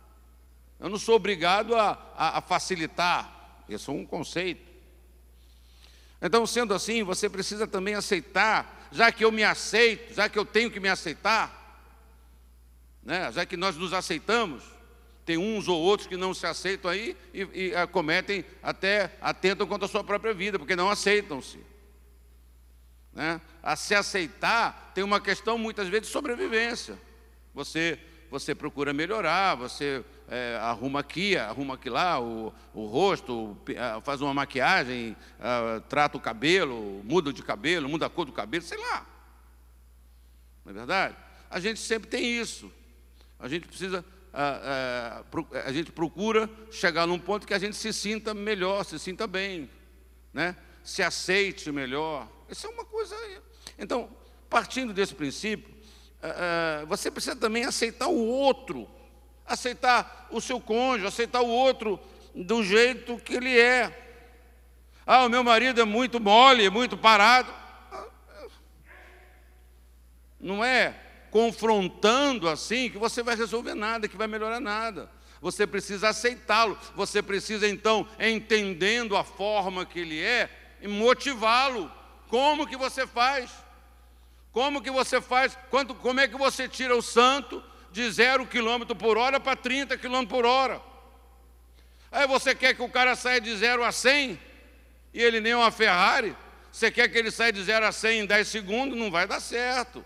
S1: Eu não sou obrigado a facilitar. Esse é um conceito. Então, sendo assim, você precisa também aceitar já que eu me aceito, já que eu tenho que me aceitar, né? já que nós nos aceitamos, tem uns ou outros que não se aceitam aí e, e eh, cometem até atentam contra a sua própria vida, porque não aceitam-se. Né? A se aceitar tem uma questão muitas vezes de sobrevivência. Você, você procura melhorar, você é, arruma aqui, arruma aqui lá, o, o rosto, faz uma maquiagem, a, trata o cabelo, muda de cabelo, muda a cor do cabelo, sei lá. Não é verdade? A gente sempre tem isso. A gente precisa, a, a, a gente procura chegar num ponto que a gente se sinta melhor, se sinta bem, né? se aceite melhor. Isso é uma coisa. Então, partindo desse princípio, você precisa também aceitar o outro aceitar o seu cônjuge, aceitar o outro do jeito que ele é. Ah, o meu marido é muito mole, é muito parado. Não é confrontando assim que você vai resolver nada, que vai melhorar nada. Você precisa aceitá-lo, você precisa então, entendendo a forma que ele é, motivá-lo. Como que você faz? Como que você faz? Quanto, como é que você tira o santo de 0 km por hora para 30 km por hora. Aí você quer que o cara saia de 0 a 100 e ele nem uma Ferrari? Você quer que ele saia de 0 a 100 em 10 segundos? Não vai dar certo.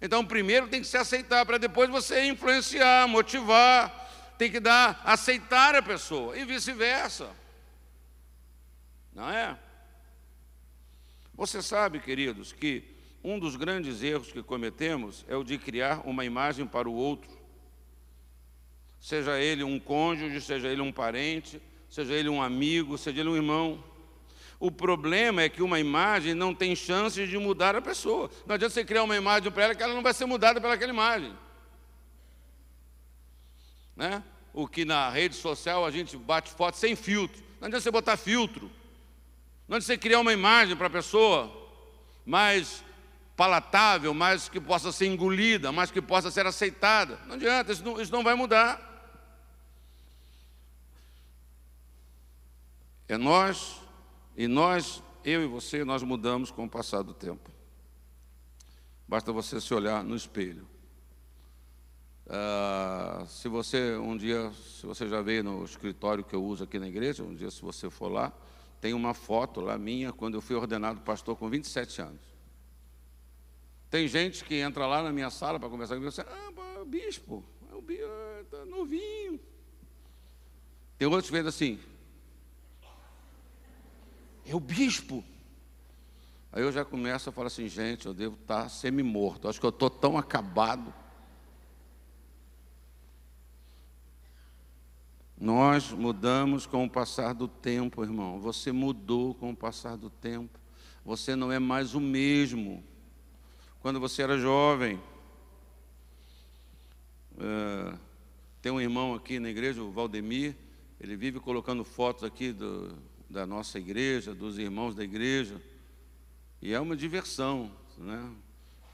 S1: Então, primeiro tem que se aceitar, para depois você influenciar, motivar, tem que dar, aceitar a pessoa e vice-versa. Não é? Você sabe, queridos, que um dos grandes erros que cometemos é o de criar uma imagem para o outro. Seja ele um cônjuge, seja ele um parente, seja ele um amigo, seja ele um irmão. O problema é que uma imagem não tem chances de mudar a pessoa. Não adianta você criar uma imagem para ela que ela não vai ser mudada pelaquela imagem. Né? O que na rede social a gente bate foto sem filtro. Não adianta você botar filtro. Não adianta você criar uma imagem para a pessoa, mas palatável, mais que possa ser engolida, mais que possa ser aceitada. Não adianta, isso não, isso não vai mudar. É nós, e nós, eu e você, nós mudamos com o passar do tempo. Basta você se olhar no espelho. Ah, se você um dia, se você já veio no escritório que eu uso aqui na igreja, um dia se você for lá, tem uma foto lá minha quando eu fui ordenado pastor com 27 anos. Tem gente que entra lá na minha sala para conversar comigo e assim, ah, é bispo, é o bispo, é, tá novinho. Tem outros que vêm assim, é o bispo. Aí eu já começo a falar assim, gente, eu devo estar tá semi-morto, acho que eu estou tão acabado. Nós mudamos com o passar do tempo, irmão. Você mudou com o passar do tempo. Você não é mais o mesmo quando você era jovem. Eh, tem um irmão aqui na igreja, o Valdemir, ele vive colocando fotos aqui do, da nossa igreja, dos irmãos da igreja, e é uma diversão, né?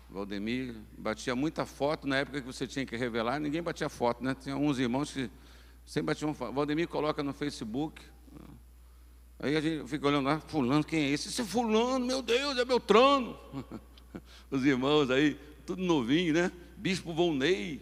S1: Valdemir batia muita foto na época que você tinha que revelar, ninguém batia foto, né? Tinha uns irmãos que sempre batiam foto. Valdemir coloca no Facebook, aí a gente fica olhando lá, ah, fulano, quem é esse? Esse fulano, meu Deus, é Beltrano. (laughs) (laughs) Os irmãos aí, tudo novinho, né? Bispo Volney.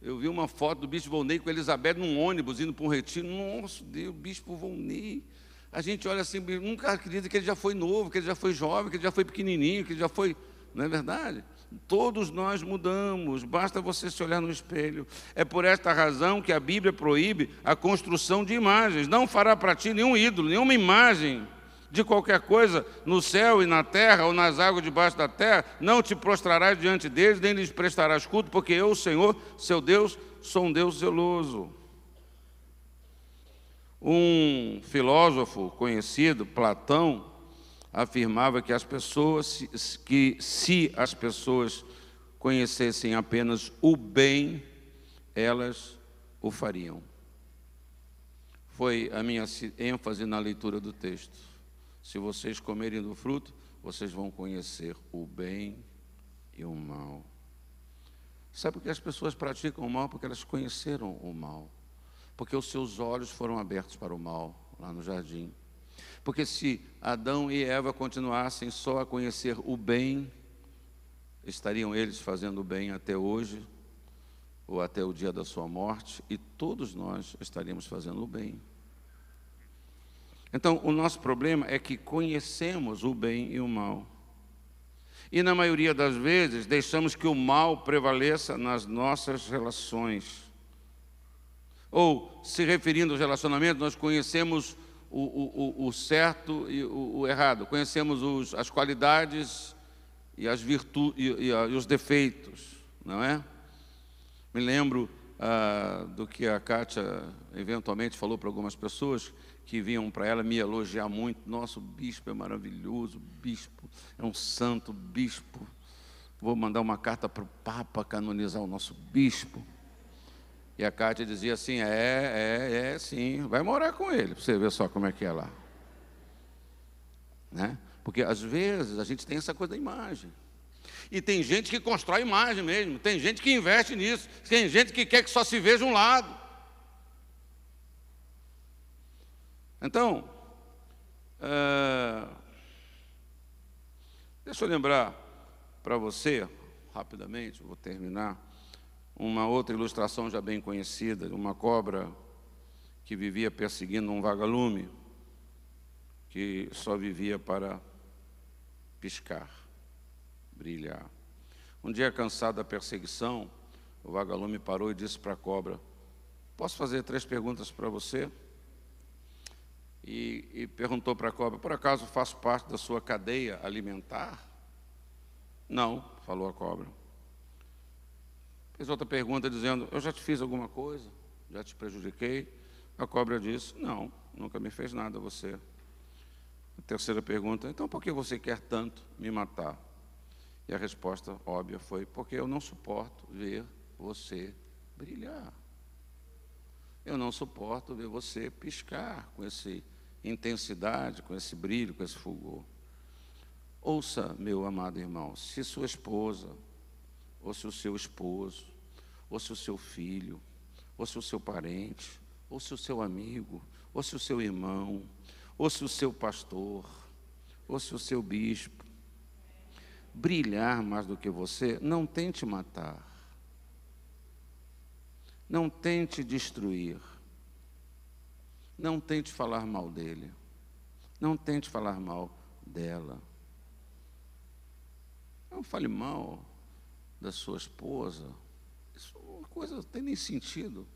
S1: Eu vi uma foto do Bispo Volney com Elizabeth num ônibus indo para um retiro. Nossa, Deus, Bispo Volney. A gente olha assim, nunca acredita que ele já foi novo, que ele já foi jovem, que ele já foi pequenininho, que ele já foi. Não é verdade? Todos nós mudamos, basta você se olhar no espelho. É por esta razão que a Bíblia proíbe a construção de imagens. Não fará para ti nenhum ídolo, nenhuma imagem de qualquer coisa, no céu e na terra, ou nas águas debaixo da terra, não te prostrarás diante deles, nem lhes prestarás culto, porque eu, Senhor, seu Deus, sou um Deus zeloso. Um filósofo conhecido, Platão, afirmava que as pessoas, que se as pessoas conhecessem apenas o bem, elas o fariam. Foi a minha ênfase na leitura do texto. Se vocês comerem do fruto, vocês vão conhecer o bem e o mal. Sabe por que as pessoas praticam o mal? Porque elas conheceram o mal. Porque os seus olhos foram abertos para o mal lá no jardim. Porque se Adão e Eva continuassem só a conhecer o bem, estariam eles fazendo o bem até hoje, ou até o dia da sua morte, e todos nós estaríamos fazendo o bem. Então, o nosso problema é que conhecemos o bem e o mal. E, na maioria das vezes, deixamos que o mal prevaleça nas nossas relações. Ou, se referindo ao relacionamento, nós conhecemos o, o, o certo e o, o errado, conhecemos os, as qualidades e, as virtu, e, e, ah, e, os defeitos, não é? Me lembro ah, do que a Kátia eventualmente falou para algumas pessoas, que vinham para ela me elogiar muito. Nosso bispo é maravilhoso, bispo é um santo bispo. Vou mandar uma carta para o Papa canonizar o nosso bispo. E a Cátia dizia assim: é, é, é, sim, vai morar com ele, para você ver só como é que é lá. Né? Porque às vezes a gente tem essa coisa da imagem. E tem gente que constrói imagem mesmo, tem gente que investe nisso, tem gente que quer que só se veja um lado. Então, uh, deixa eu lembrar para você, rapidamente, vou terminar, uma outra ilustração já bem conhecida, de uma cobra que vivia perseguindo um vagalume, que só vivia para piscar, brilhar. Um dia, cansado da perseguição, o vagalume parou e disse para a cobra: Posso fazer três perguntas para você? e, e perguntou para a cobra: Por acaso faço parte da sua cadeia alimentar? Não, falou a cobra. Fez outra pergunta dizendo: Eu já te fiz alguma coisa? Já te prejudiquei? A cobra disse: Não, nunca me fez nada você. A terceira pergunta: Então por que você quer tanto me matar? E a resposta óbvia foi: Porque eu não suporto ver você brilhar. Eu não suporto ver você piscar com esse intensidade, com esse brilho, com esse fulgor. Ouça, meu amado irmão, se sua esposa, ou se o seu esposo, ou se o seu filho, ou se o seu parente, ou se o seu amigo, ou se o seu irmão, ou se o seu pastor, ou se o seu bispo, brilhar mais do que você, não tente matar, não tente destruir, não tente falar mal dele. Não tente falar mal dela. Não fale mal da sua esposa. Isso é uma coisa não tem nem sentido.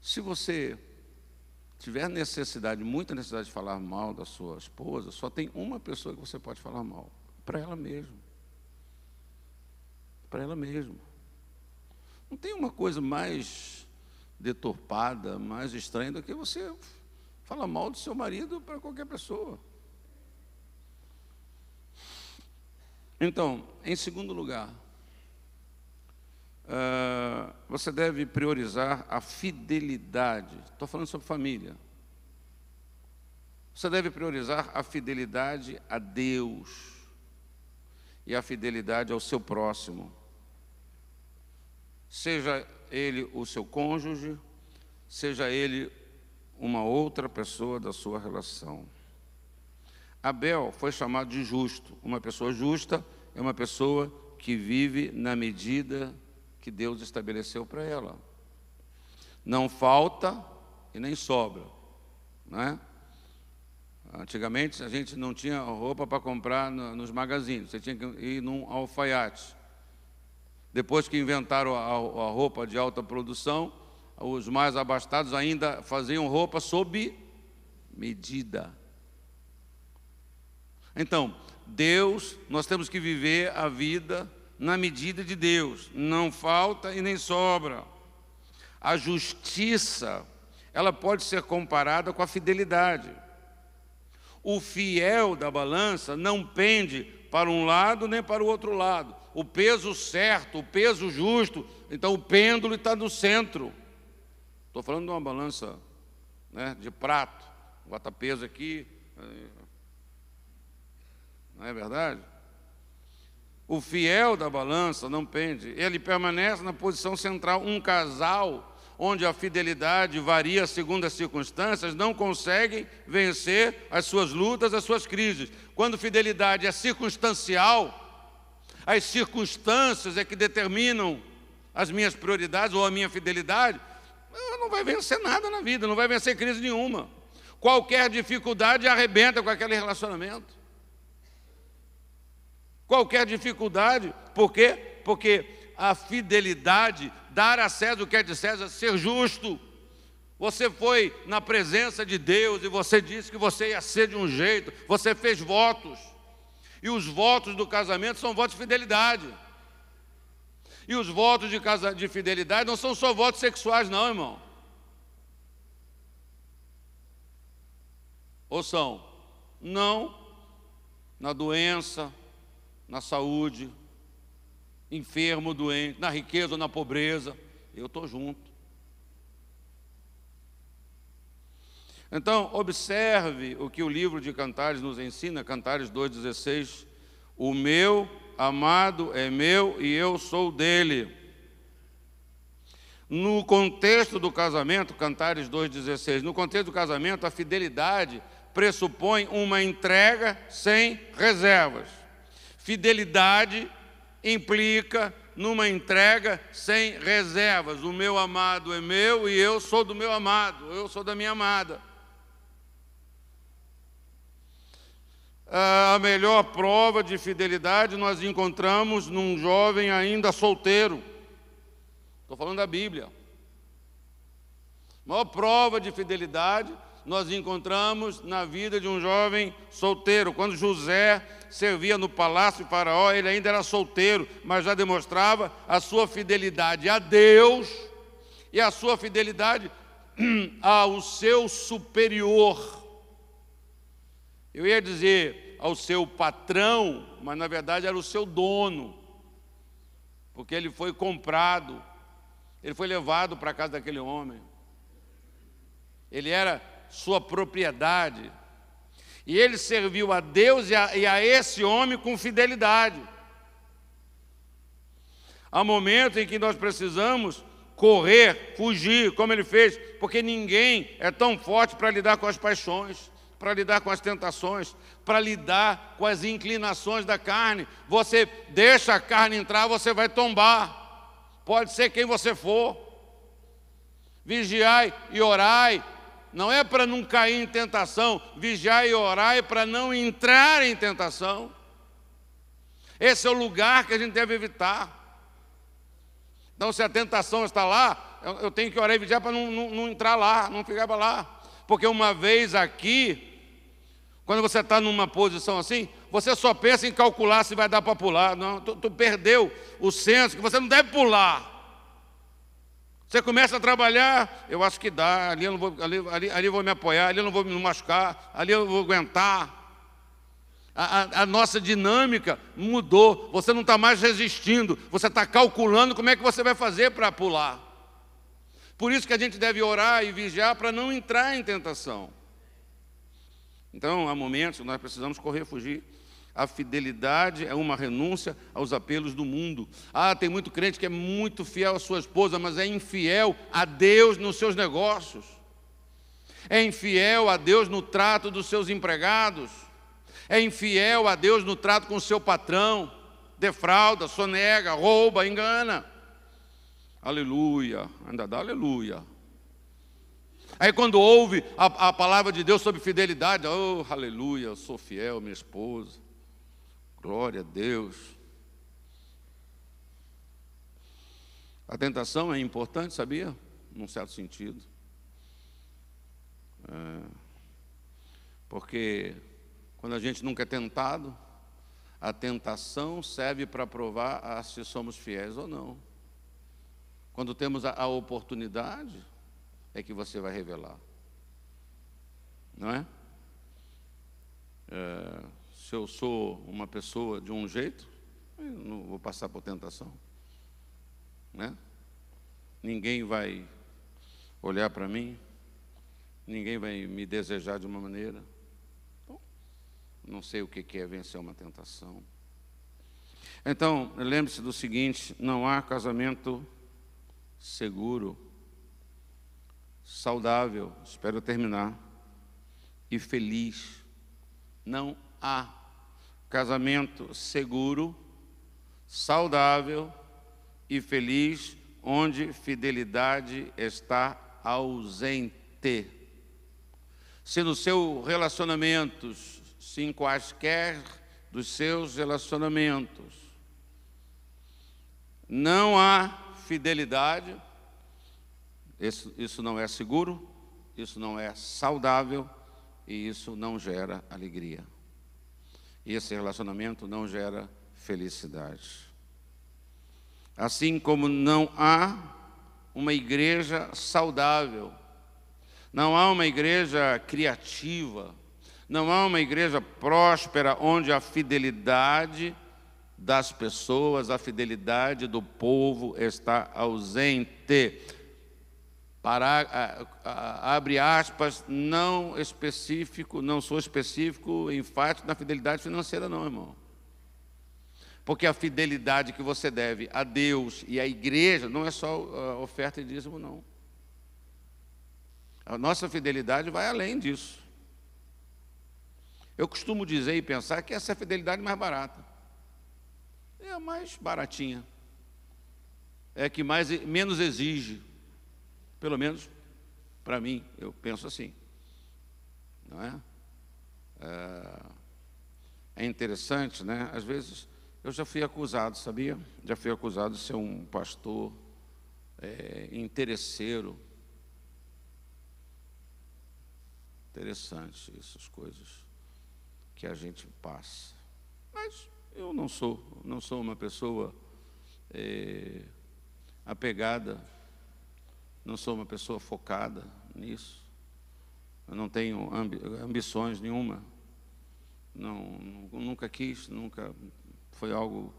S1: Se você tiver necessidade, muita necessidade de falar mal da sua esposa, só tem uma pessoa que você pode falar mal, para ela mesma. Para ela mesma. Não tem uma coisa mais deturpada, mais estranha do que você fala mal do seu marido para qualquer pessoa. Então, em segundo lugar, uh, você deve priorizar a fidelidade. Estou falando sobre família. Você deve priorizar a fidelidade a Deus e a fidelidade ao seu próximo. Seja ele o seu cônjuge, seja ele uma outra pessoa da sua relação. Abel foi chamado de justo. Uma pessoa justa é uma pessoa que vive na medida que Deus estabeleceu para ela. Não falta e nem sobra. Né? Antigamente a gente não tinha roupa para comprar nos magazines, você tinha que ir num alfaiate. Depois que inventaram a, a roupa de alta produção, os mais abastados ainda faziam roupa sob medida. Então, Deus, nós temos que viver a vida na medida de Deus, não falta e nem sobra. A justiça, ela pode ser comparada com a fidelidade. O fiel da balança não pende para um lado nem para o outro lado, o peso certo, o peso justo. Então o pêndulo está no centro. Estou falando de uma balança né, de prato, bota peso aqui. Eh, não é verdade? O fiel da balança não pende, ele permanece na posição central. Um casal onde a fidelidade varia segundo as circunstâncias não consegue vencer as suas lutas, as suas crises. Quando fidelidade é circunstancial, as circunstâncias é que determinam as minhas prioridades ou a minha fidelidade, não vai vencer nada na vida, não vai vencer crise nenhuma. Qualquer dificuldade arrebenta com aquele relacionamento. Qualquer dificuldade, por quê? Porque a fidelidade, dar a César o que é de César, ser justo. Você foi na presença de Deus e você disse que você ia ser de um jeito, você fez votos. E os votos do casamento são votos de fidelidade. E os votos de, casa, de fidelidade não são só votos sexuais, não, irmão. Ou são? Não na doença, na saúde, enfermo, doente, na riqueza ou na pobreza. Eu estou junto. Então, observe o que o livro de Cantares nos ensina, Cantares 2,16. O meu amado é meu e eu sou dele. No contexto do casamento, Cantares 2,16, no contexto do casamento, a fidelidade pressupõe uma entrega sem reservas. Fidelidade implica numa entrega sem reservas. O meu amado é meu e eu sou do meu amado, eu sou da minha amada. Ah, a melhor prova de fidelidade nós encontramos num jovem ainda solteiro. Estou falando da Bíblia. A maior prova de fidelidade nós encontramos na vida de um jovem solteiro. Quando José servia no palácio de Faraó, ele ainda era solteiro, mas já demonstrava a sua fidelidade a Deus e a sua fidelidade (clears throat) ao seu superior. Eu ia dizer ao seu patrão, mas na verdade era o seu dono, porque ele foi comprado, ele foi levado para a casa daquele homem. Ele era sua propriedade. E ele serviu a Deus e a, e a esse homem com fidelidade. Há momento em que nós precisamos correr, fugir, como ele fez, porque ninguém é tão forte para lidar com as paixões para lidar com as tentações, para lidar com as inclinações da carne. Você deixa a carne entrar, você vai tombar. Pode ser quem você for. Vigiai e orai. Não é para não cair em tentação, vigiai e orai é para não entrar em tentação. Esse é o lugar que a gente deve evitar. Então, se a tentação está lá, eu, tenho que orar e vigiar para não, não, não entrar lá, não ficar para lá. Porque uma vez aqui, quando você está numa posição assim, você só pensa em calcular se vai dar para pular. Não, tu, tu perdeu o senso que você não deve pular. Você começa a trabalhar, eu acho que dá, ali eu não vou, ali, ali, ali vou me apoiar, ali eu não vou me machucar, ali eu vou aguentar. A, a, a nossa dinâmica mudou, você não está mais resistindo, você está calculando como é que você vai fazer para pular. Por isso que a gente deve orar e vigiar para não entrar em tentação. Então, há momentos que nós precisamos correr, fugir. A fidelidade é uma renúncia aos apelos do mundo. Ah, tem muito crente que é muito fiel à sua esposa, mas é infiel a Deus nos seus negócios. É infiel a Deus no trato dos seus empregados. É infiel a Deus no trato com o seu patrão. Defrauda, sonega, rouba, engana. Aleluia, ainda dá aleluia. Aí quando ouve a, a palavra de Deus sobre fidelidade, oh, aleluia, eu sou fiel, minha esposa. Glória a Deus. A tentação é importante, sabia? Num certo sentido. É, porque quando a gente nunca é tentado, a tentação serve para provar se somos fiéis ou não. Quando temos a, a oportunidade, é que você vai revelar. Não é? é? Se eu sou uma pessoa de um jeito, eu não vou passar por tentação. Né? Ninguém vai olhar para mim, ninguém vai me desejar de uma maneira. Bom, então, não sei o que é vencer uma tentação. Então, lembre-se do seguinte: não há casamento seguro, saudável, espero terminar, e feliz. Não há casamento seguro, saudável e feliz onde fidelidade está ausente. Se no seu relacionamento, se em quaisquer dos seus relacionamentos, não há fidelidade, isso, isso não é seguro, isso não é saudável e isso não gera alegria. E esse relacionamento não gera felicidade. Assim como não há uma igreja saudável, não há uma igreja criativa, não há uma igreja próspera onde a fidelidade das pessoas, a fidelidade do povo está ausente. Para, abre aspas, não específico, não sou específico, enfático na fidelidade financeira, não, irmão. Porque a fidelidade que você deve a Deus e à igreja não é só ah, oferta e dízimo, não. A nossa fidelidade vai além disso. Eu costumo dizer e pensar que essa é a fidelidade mais barata. É a mais baratinha. É a que mais, menos exige. Pelo menos para mim, eu penso assim. Não é? é? É interessante, né? Às vezes eu já fui acusado, sabia? Já fui acusado de ser um pastor é, interesseiro. Interessante essas coisas que a gente passa. Mas eu não sou, não sou uma pessoa é, apegada, não sou uma pessoa focada nisso. Eu não tenho ambi ambições nenhuma. Não, nunca quis, nunca foi algo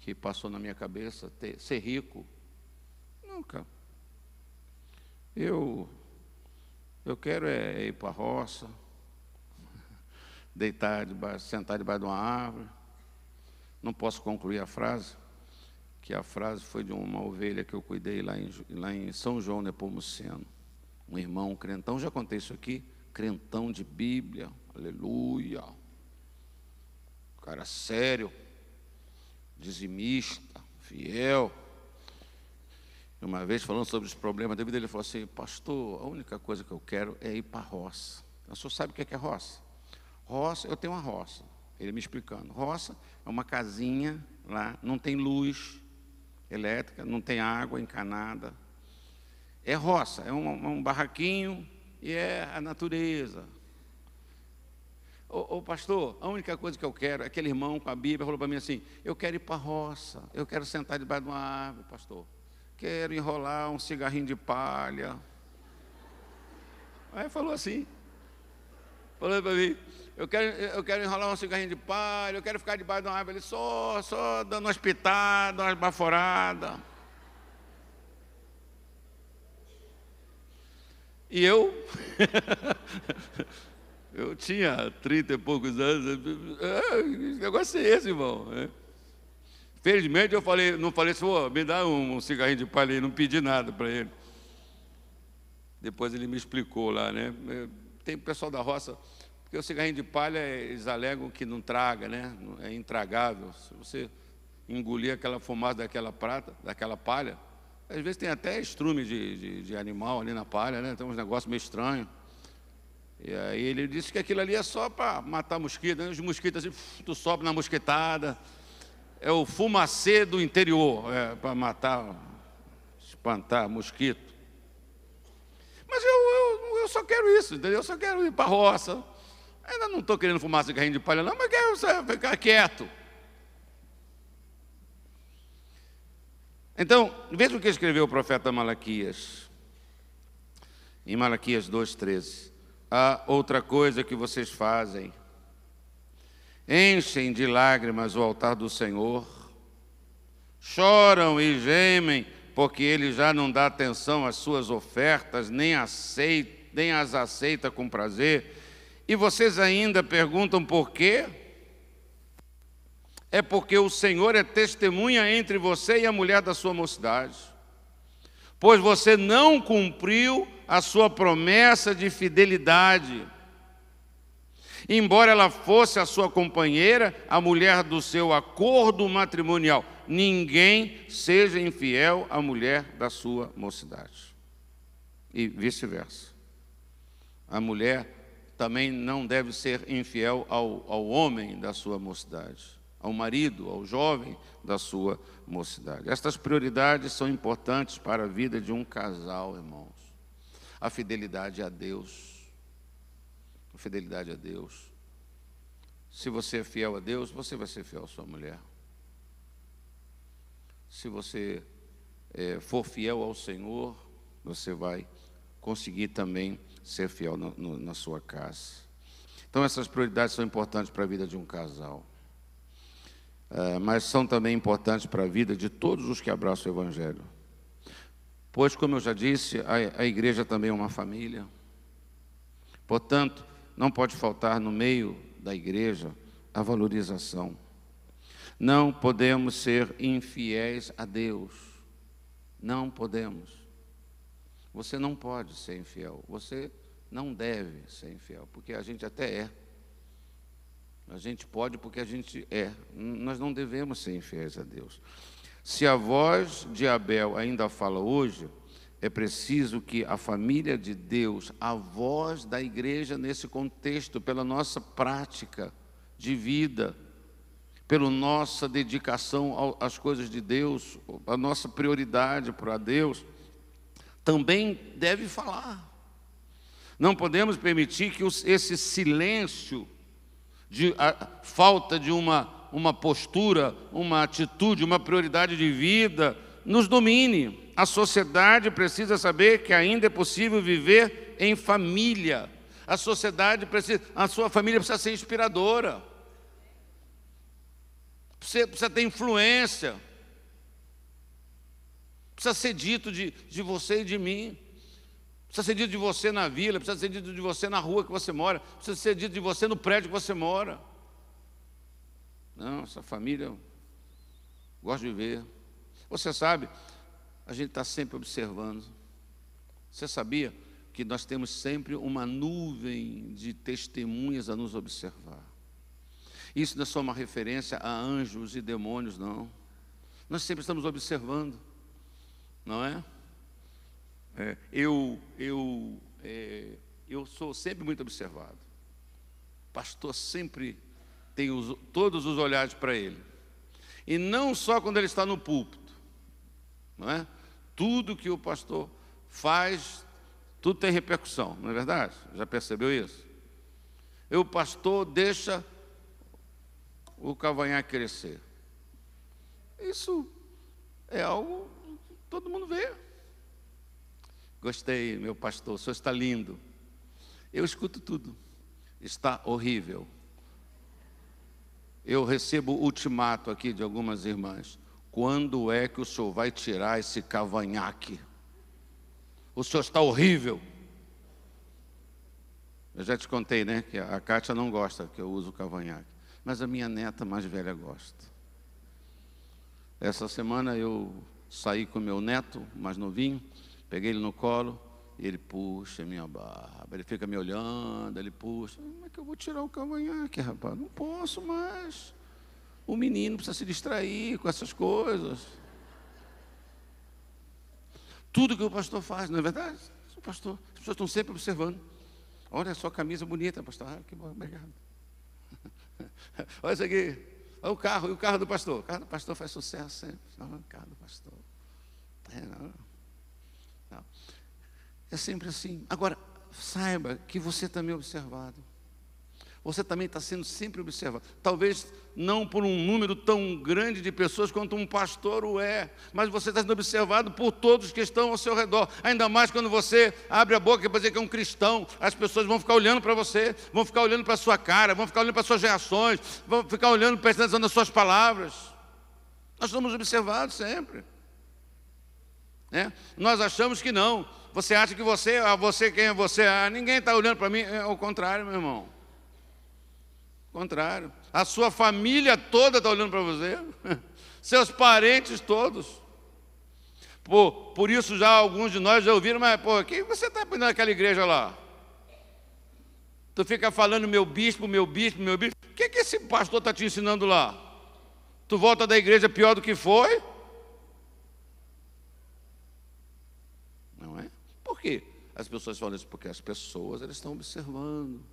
S1: que passou na minha cabeça ter, ser rico. Nunca. Eu eu quero é ir para a roça, (laughs) deitar debaixo, sentar debaixo de uma árvore, não posso concluir a frase, que a frase foi de uma ovelha que eu cuidei lá em, lá em São João Nepomuceno. Um irmão um crentão, já contei isso aqui, crentão de Bíblia, aleluia. Cara sério, dizimista, fiel. Uma vez falando sobre os problemas da vida, ele falou assim: Pastor, a única coisa que eu quero é ir para a roça. O senhor sabe o é que é roça? Roça, eu tenho uma roça. Ele me explicando. Roça é uma casinha lá, não tem luz elétrica, não tem água encanada. É roça, é um, um barraquinho e é a natureza. Ô, pastor, a única coisa que eu quero, aquele irmão com a Bíblia falou para mim assim: eu quero ir para a roça, eu quero sentar debaixo de uma árvore, pastor. Quero enrolar um cigarrinho de palha. Aí falou assim, falou para mim, eu quero, eu quero enrolar um cigarrinho de palha, eu quero ficar debaixo de uma árvore só, só dando umas pitadas, umas baforadas. E eu, (laughs) eu tinha 30 e poucos anos, que negócio é esse, irmão. Né? Felizmente eu falei, não falei assim, me dá um, um cigarrinho de palha aí, não pedi nada para ele. Depois ele me explicou lá, né? É, tem pessoal da roça, porque o cigarrinho de palha, eles alegam que não traga, né? é intragável. Se você engolir aquela fumaça daquela, prata, daquela palha, às vezes tem até estrume de, de, de animal ali na palha, né? tem uns negócios meio estranhos. E aí ele disse que aquilo ali é só para matar mosquito, né? os mosquitos assim, tu sobe na mosquitada. É o fumacê do interior, é, para matar, espantar mosquito. Mas eu, eu, eu só quero isso, entendeu? Eu só quero ir para a roça Ainda não estou querendo fumar cigarrinho de palha, não, mas quero ficar quieto. Então, veja o que escreveu o profeta Malaquias, em Malaquias 2,13. Há outra coisa que vocês fazem. Enchem de lágrimas o altar do Senhor, choram e gemem, porque ele já não dá atenção às suas ofertas, nem aceita, nem as aceita com prazer e vocês ainda perguntam por quê? É porque o Senhor é testemunha entre você e a mulher da sua mocidade. Pois você não cumpriu a sua promessa de fidelidade. Embora ela fosse a sua companheira, a mulher do seu acordo matrimonial, ninguém seja infiel à mulher da sua mocidade. E vice-versa. A mulher também não deve ser infiel ao, ao homem da sua mocidade, ao marido, ao jovem da sua mocidade. Estas prioridades são importantes para a vida de um casal, irmãos. A fidelidade a Deus. A fidelidade a Deus. Se você é fiel a Deus, você vai ser fiel à sua mulher. Se você é, for fiel ao Senhor, você vai conseguir também ser fiel no, no, na sua casa. Então, essas prioridades são importantes para a vida de um casal. Uh, mas são também importantes para a vida de todos os que abraçam o Evangelho. Pois, como eu já disse, a, a igreja também é uma família. Portanto, não pode faltar no meio da igreja a valorização. Não podemos ser infiéis a Deus. Não podemos. Você não pode ser infiel, você não deve ser infiel, porque a gente até é. A gente pode porque a gente é. Hum, nós não devemos ser infiéis a Deus. Se a voz de Abel ainda fala hoje, é preciso que a família de Deus, a voz da igreja nesse contexto, pela nossa prática de vida, pela nossa dedicação às coisas de Deus, a nossa prioridade para Deus, também deve falar. Não podemos permitir que esse silêncio, de, falta de uma, uma postura, uma atitude, uma prioridade de vida, nos domine. A sociedade precisa saber que ainda é possível viver em família. A sociedade precisa, a sua família precisa ser inspiradora. precisa ter influência. Precisa ser dito de, de você e de mim. Precisa ser dito de você na vila, precisa ser dito de você na rua que você mora, precisa ser dito de você no prédio que você mora. Não, essa família gosta de ver. Você sabe, a gente está sempre observando. Você sabia que nós temos sempre uma nuvem de testemunhas a nos observar. Isso não é só uma referência a anjos e demônios, não. Nós sempre estamos observando não é? é eu, eu, é, eu sou sempre muito observado. Pastor sempre tem os, todos os olhares para ele. E não só quando ele está no púlpito, não é? Tudo que o pastor faz, tudo tem repercussão, não é verdade? Já percebeu isso? E o pastor deixa o cavanhar crescer. Isso é algo Todo mundo vê. Gostei, meu pastor, o senhor está lindo. Eu escuto tudo. Está horrível. Eu recebo ultimato aqui de algumas irmãs. Quando é que o senhor vai tirar esse cavanhaque? O senhor está horrível. Eu já te contei, né? Que a Kátia não gosta que eu uso o cavanhaque. Mas a minha neta mais velha gosta. Essa semana eu Saí com meu neto, mais novinho, peguei ele no colo e ele puxa minha barba. Ele fica me olhando, ele puxa. Como é que eu vou tirar o cavanhaque, rapaz? Não posso mais. O menino precisa se distrair com essas coisas. Tudo que o pastor faz, não é verdade? O pastor, as pessoas estão sempre observando. Olha a sua camisa bonita, pastor. Ah, que bom, obrigado. (laughs) Olha isso aqui. É o carro, e o carro do pastor? O carro do pastor faz sucesso sempre. Não, o carro do pastor. É, não. não. É sempre assim. Agora, saiba que você também é observado você também está sendo sempre observado. Talvez não por um número tão grande de pessoas quanto um pastor o é, mas você está sendo observado por todos que estão ao seu redor. Ainda mais quando você abre a boca para dizer que é um cristão, as pessoas vão ficar olhando para você, vão ficar olhando para a sua cara, vão ficar olhando para as suas reações, vão ficar olhando, prestando as suas palavras. Nós somos observados sempre. Né? Nós achamos que não. Você acha que você, você quem é você? Ah, ninguém está olhando para mim. É o contrário, meu irmão. Contrário. A sua família toda está olhando para você. (laughs) Seus parentes todos. Pô, por isso já alguns de nós já ouviram, mas, pô, que você está aprendendo naquela igreja lá? Tu fica falando, meu bispo, meu bispo, meu bispo. O que, que esse pastor está te ensinando lá? Tu volta da igreja pior do que foi? Não é? Por quê? As pessoas falam isso porque as pessoas elas estão observando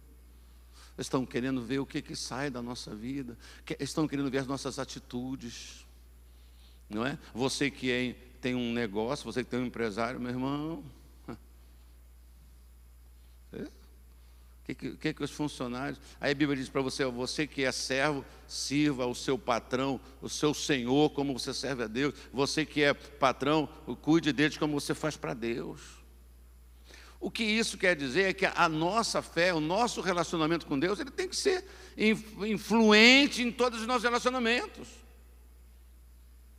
S1: estão querendo ver o que, que sai da nossa vida, estão querendo ver as nossas atitudes, não é? Você que é, tem um negócio, você que tem um empresário, meu irmão, o (laughs) é? que, que, que, os funcionários. Aí a Bíblia diz para você: você que é servo, sirva o seu patrão, o seu senhor, como você serve a Deus. Você que é patrão, cuide deles como você faz para Deus. O que isso quer dizer é que a nossa fé, o nosso relacionamento com Deus, ele tem que ser influente em todos os nossos relacionamentos.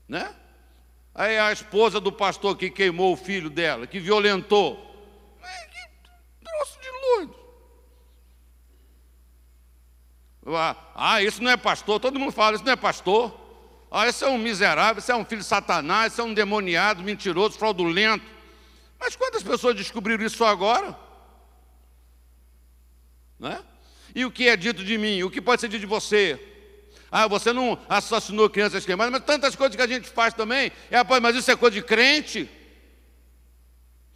S1: Né? Aí a esposa do pastor que queimou o filho dela, que violentou. Mas que troço de lourdo. Ah, ah, isso não é pastor. Todo mundo fala, isso não é pastor. Ah, isso é um miserável, isso é um filho de satanás, isso é um demoniado, mentiroso, fraudulento. Mas quantas pessoas descobriram isso só agora? Né? E o que é dito de mim? O que pode ser dito de você? Ah, você não assassinou crianças queimadas, mas tantas coisas que a gente faz também. É, rapaz, mas isso é coisa de crente?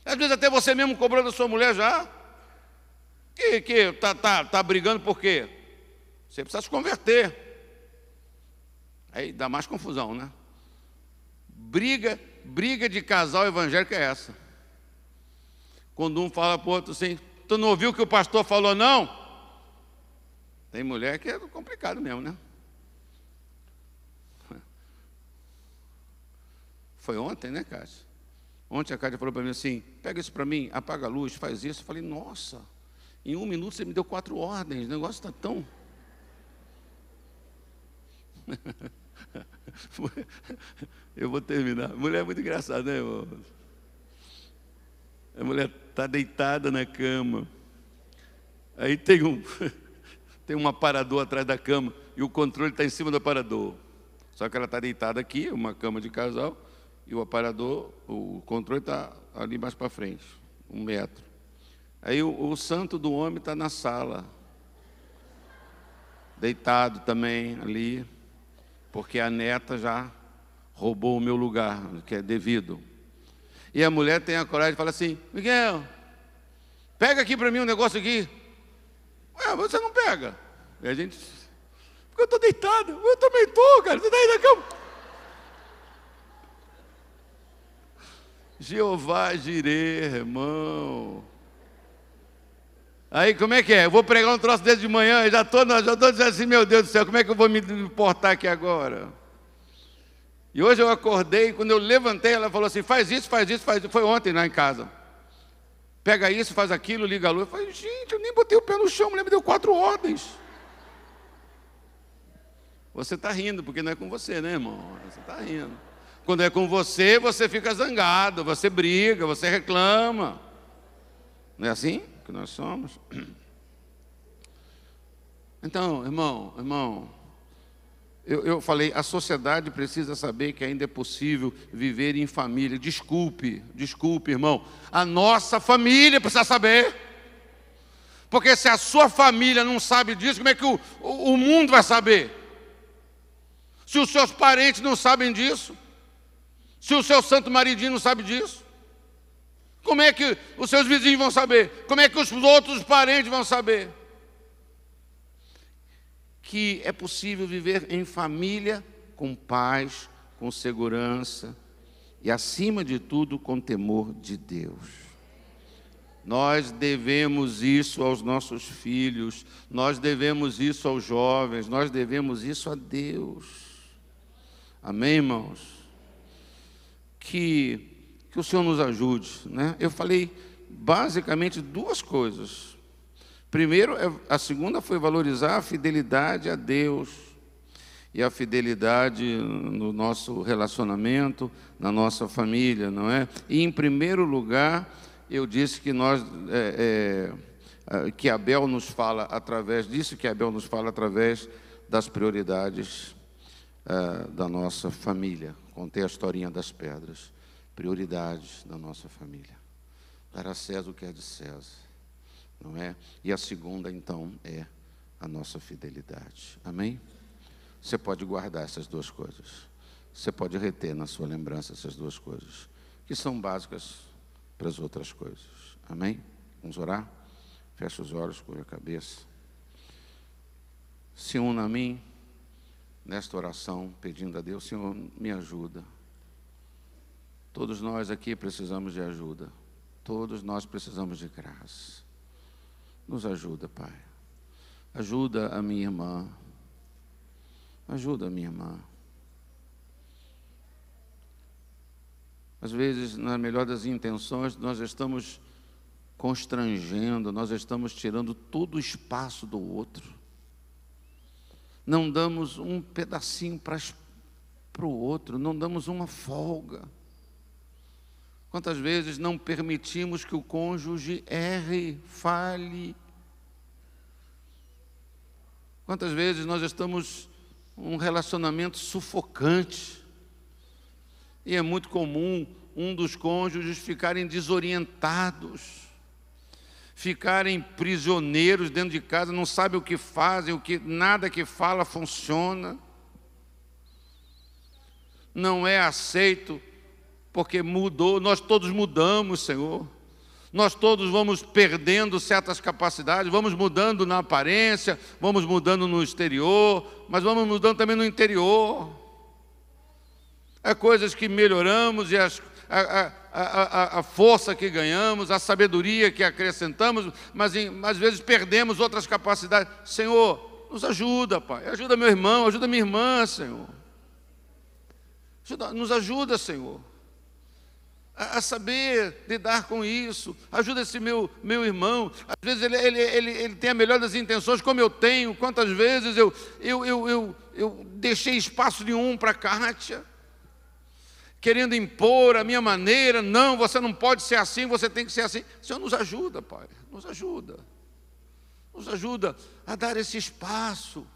S1: Às vezes até você mesmo cobrando da sua mulher já. Que, que tá, tá, tá brigando por quê? Você precisa se converter. Aí dá mais confusão, né? Briga, briga de casal evangélico é essa. Quando um fala para o outro assim, tu não ouviu o que o pastor falou, não? Tem mulher que é complicado mesmo, né? Foi ontem, né, Cássio? Ontem a Cátia falou para mim assim: pega isso para mim, apaga a luz, faz isso. Eu falei: nossa, em um minuto você me deu quatro ordens, o negócio está tão. (laughs) Eu vou terminar. Mulher é muito engraçada, né, irmão? A é mulher está deitada na cama. Aí tem um, (laughs) tem um aparador atrás da cama e o controle está em cima do aparador. Só que ela está deitada aqui, uma cama de casal, e o aparador, o controle está ali mais para frente, um metro. Aí o, o santo do homem está na sala, deitado também ali, porque a neta já roubou o meu lugar, que é devido. E a mulher tem a coragem de falar assim: Miguel, pega aqui para mim um negócio aqui. Ué, você não pega. E a gente. Porque eu estou deitado. Eu também estou, cara. Você daí tá da cama. Jeová Jireh, irmão. Aí como é que é? Eu vou pregar um troço desde de manhã, eu já estou já tô dizendo assim, meu Deus do céu, como é que eu vou me importar aqui agora? E hoje eu acordei, quando eu levantei, ela falou assim: faz isso, faz isso, faz isso. Foi ontem lá em casa. Pega isso, faz aquilo, liga a luz. Eu falei, gente, eu nem botei o pé no chão, mulher me deu quatro ordens. Você está rindo, porque não é com você, né, irmão? Você está rindo. Quando é com você, você fica zangado, você briga, você reclama. Não é assim que nós somos? (clears throat) Então, irmão, irmão, eu, eu falei, a sociedade precisa saber que ainda é possível viver em família. Desculpe, desculpe, irmão. A nossa família precisa saber. Porque se a sua família não sabe disso, como é que o, o, o mundo vai saber? Se os seus parentes não sabem disso, se o seu santo maridinho não sabe disso, como é que os seus vizinhos vão saber? Como é que os outros parentes vão saber? que é possível viver em família com paz, com segurança e, acima de tudo, com temor de Deus. Nós devemos isso aos nossos filhos, nós devemos isso aos jovens, nós devemos isso a Deus. Amém, irmãos? Que, que o Senhor nos ajude. Né? Eu falei basicamente duas coisas Primeiro, é, a segunda foi valorizar a fidelidade a Deus e a fidelidade no nosso relacionamento, na nossa família, não é? E em primeiro lugar, eu disse que nós é, é, que Abel nos fala através disso, que Abel nos fala através das prioridades é, da nossa família. Contei a historinha das pedras, prioridades da nossa família. Dar a César o que é de César não é? E a segunda, então, é a nossa fidelidade. Amém? Você pode guardar essas duas coisas. Você pode reter na sua lembrança essas duas coisas, que são básicas para as outras coisas. Amém? Vamos orar? Feche os olhos, cuja a cabeça. Se una a mim nesta oração, pedindo a Deus: Senhor, me ajuda. Todos nós aqui precisamos de ajuda. Todos nós precisamos de graça. Nos ajuda, Pai. Ajuda a minha irmã. Ajuda a minha irmã. Às vezes, na melhor das intenções, nós estamos constrangendo, nós estamos tirando todo o espaço do outro. Não damos um pedacinho para, para o outro, não damos uma folga. Quantas vezes não permitimos que o cônjuge erre, fale? Quantas vezes nós estamos um relacionamento sufocante? E é muito comum um dos cônjuges ficarem desorientados, ficarem prisioneiros dentro de casa, não sabe o que fazem, o que nada que fala funciona. Não é aceito porque mudou, nós todos mudamos, Senhor. Nós todos vamos perdendo certas capacidades, vamos mudando na aparência, vamos mudando no exterior, mas vamos mudando também no interior. É coisas que melhoramos e as, a, a, a, a, força que ganhamos, a sabedoria que acrescentamos, mas em, às vezes perdemos outras capacidades. Senhor, nos ajuda, Pai. Ajuda meu irmão, ajuda minha irmã, Senhor. Ajuda, nos ajuda, Senhor a, saber lidar com isso. Ajuda esse meu, meu irmão. Às vezes ele, ele, ele, ele tem a melhor das intenções, como eu tenho. Quantas vezes eu, eu, eu, eu, eu deixei espaço de um para Kátia, né, querendo impor a minha maneira. Não, você não pode ser assim, você tem que ser assim. O Senhor nos ajuda, Pai, nos ajuda. Nos ajuda a dar esse espaço.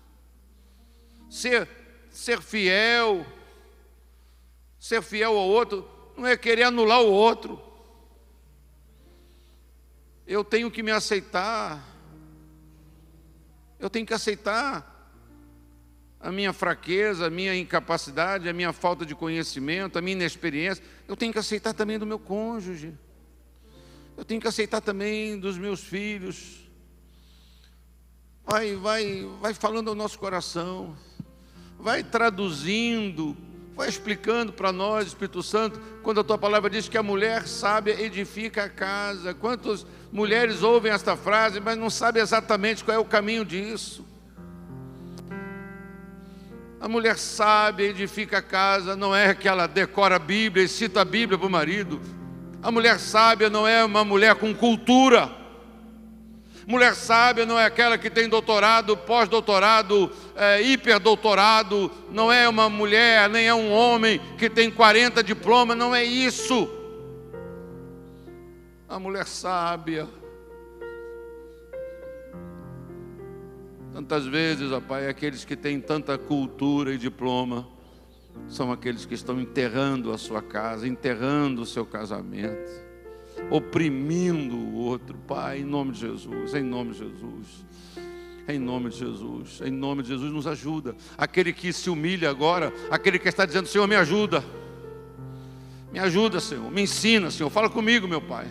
S1: Ser, ser fiel, ser fiel ao outro, não é querer anular o outro. Eu tenho que me aceitar. Eu tenho que aceitar a minha fraqueza, a minha incapacidade, a minha falta de conhecimento, a minha inexperiência. Eu tenho que aceitar também do meu cônjuge. Eu tenho que aceitar também dos meus filhos. Vai, vai, vai falando ao nosso coração. Vai traduzindo Vai explicando para nós, Espírito Santo, quando a tua palavra diz que a mulher sábia edifica a casa. Quantas mulheres ouvem esta frase, mas não sabem exatamente qual é o caminho disso? A mulher sábia edifica a casa, não é que ela decora a Bíblia e cita a Bíblia para o marido. A mulher sábia não é uma mulher com cultura. Mulher sábia não é aquela que tem doutorado, pós-doutorado, é, hiperdoutorado, não é uma mulher, nem é um homem que tem 40 diplomas, não é isso. A mulher sábia. Tantas vezes, ó Pai, aqueles que têm tanta cultura e diploma são aqueles que estão enterrando a sua casa, enterrando o seu casamento oprimindo o outro, Pai, em nome de Jesus, em nome de Jesus. Em nome de Jesus, em nome de Jesus, nos ajuda. Aquele que se humilha agora, aquele que está dizendo: Senhor, me ajuda, me ajuda, Senhor, me ensina, Senhor, fala comigo, meu Pai.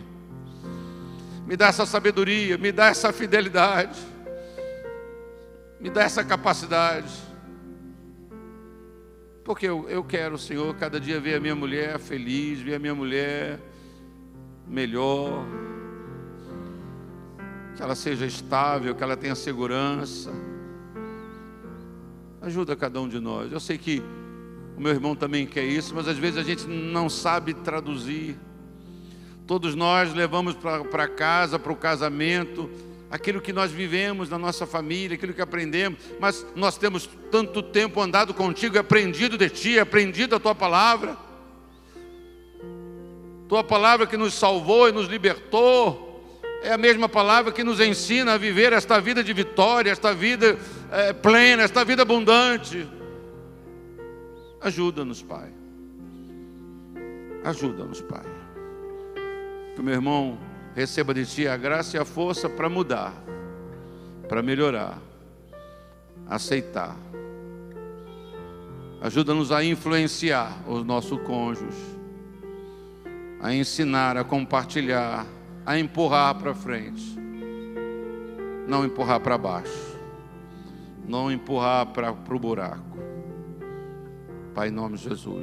S1: Me dá essa sabedoria, me dá essa fidelidade, me dá essa capacidade. Porque eu, eu quero, Senhor, cada dia ver a minha mulher feliz, ver a minha mulher melhor, que ela seja estável, que ela tenha segurança. Ajuda cada um de nós. Eu sei que o meu irmão também quer isso, mas às vezes a gente não sabe traduzir. Todos nós levamos para casa, para o casamento, aquilo que nós vivemos na nossa família, aquilo que aprendemos, mas nós temos tanto tempo andado contigo, aprendido de ti, aprendido a tua palavra tua palavra que nos salvou e nos libertou, é a mesma palavra que nos ensina a viver esta vida de vitória, esta vida é, plena, esta vida abundante. Ajuda-nos, Pai. Ajuda-nos, Pai. Que o meu irmão receba de Ti a graça e a força para mudar, para melhorar, aceitar. Ajuda-nos a influenciar o nosso cônjuge a ensinar, a compartilhar, a empurrar para frente, não empurrar para baixo, não empurrar para o buraco. Pai, em nome de Jesus.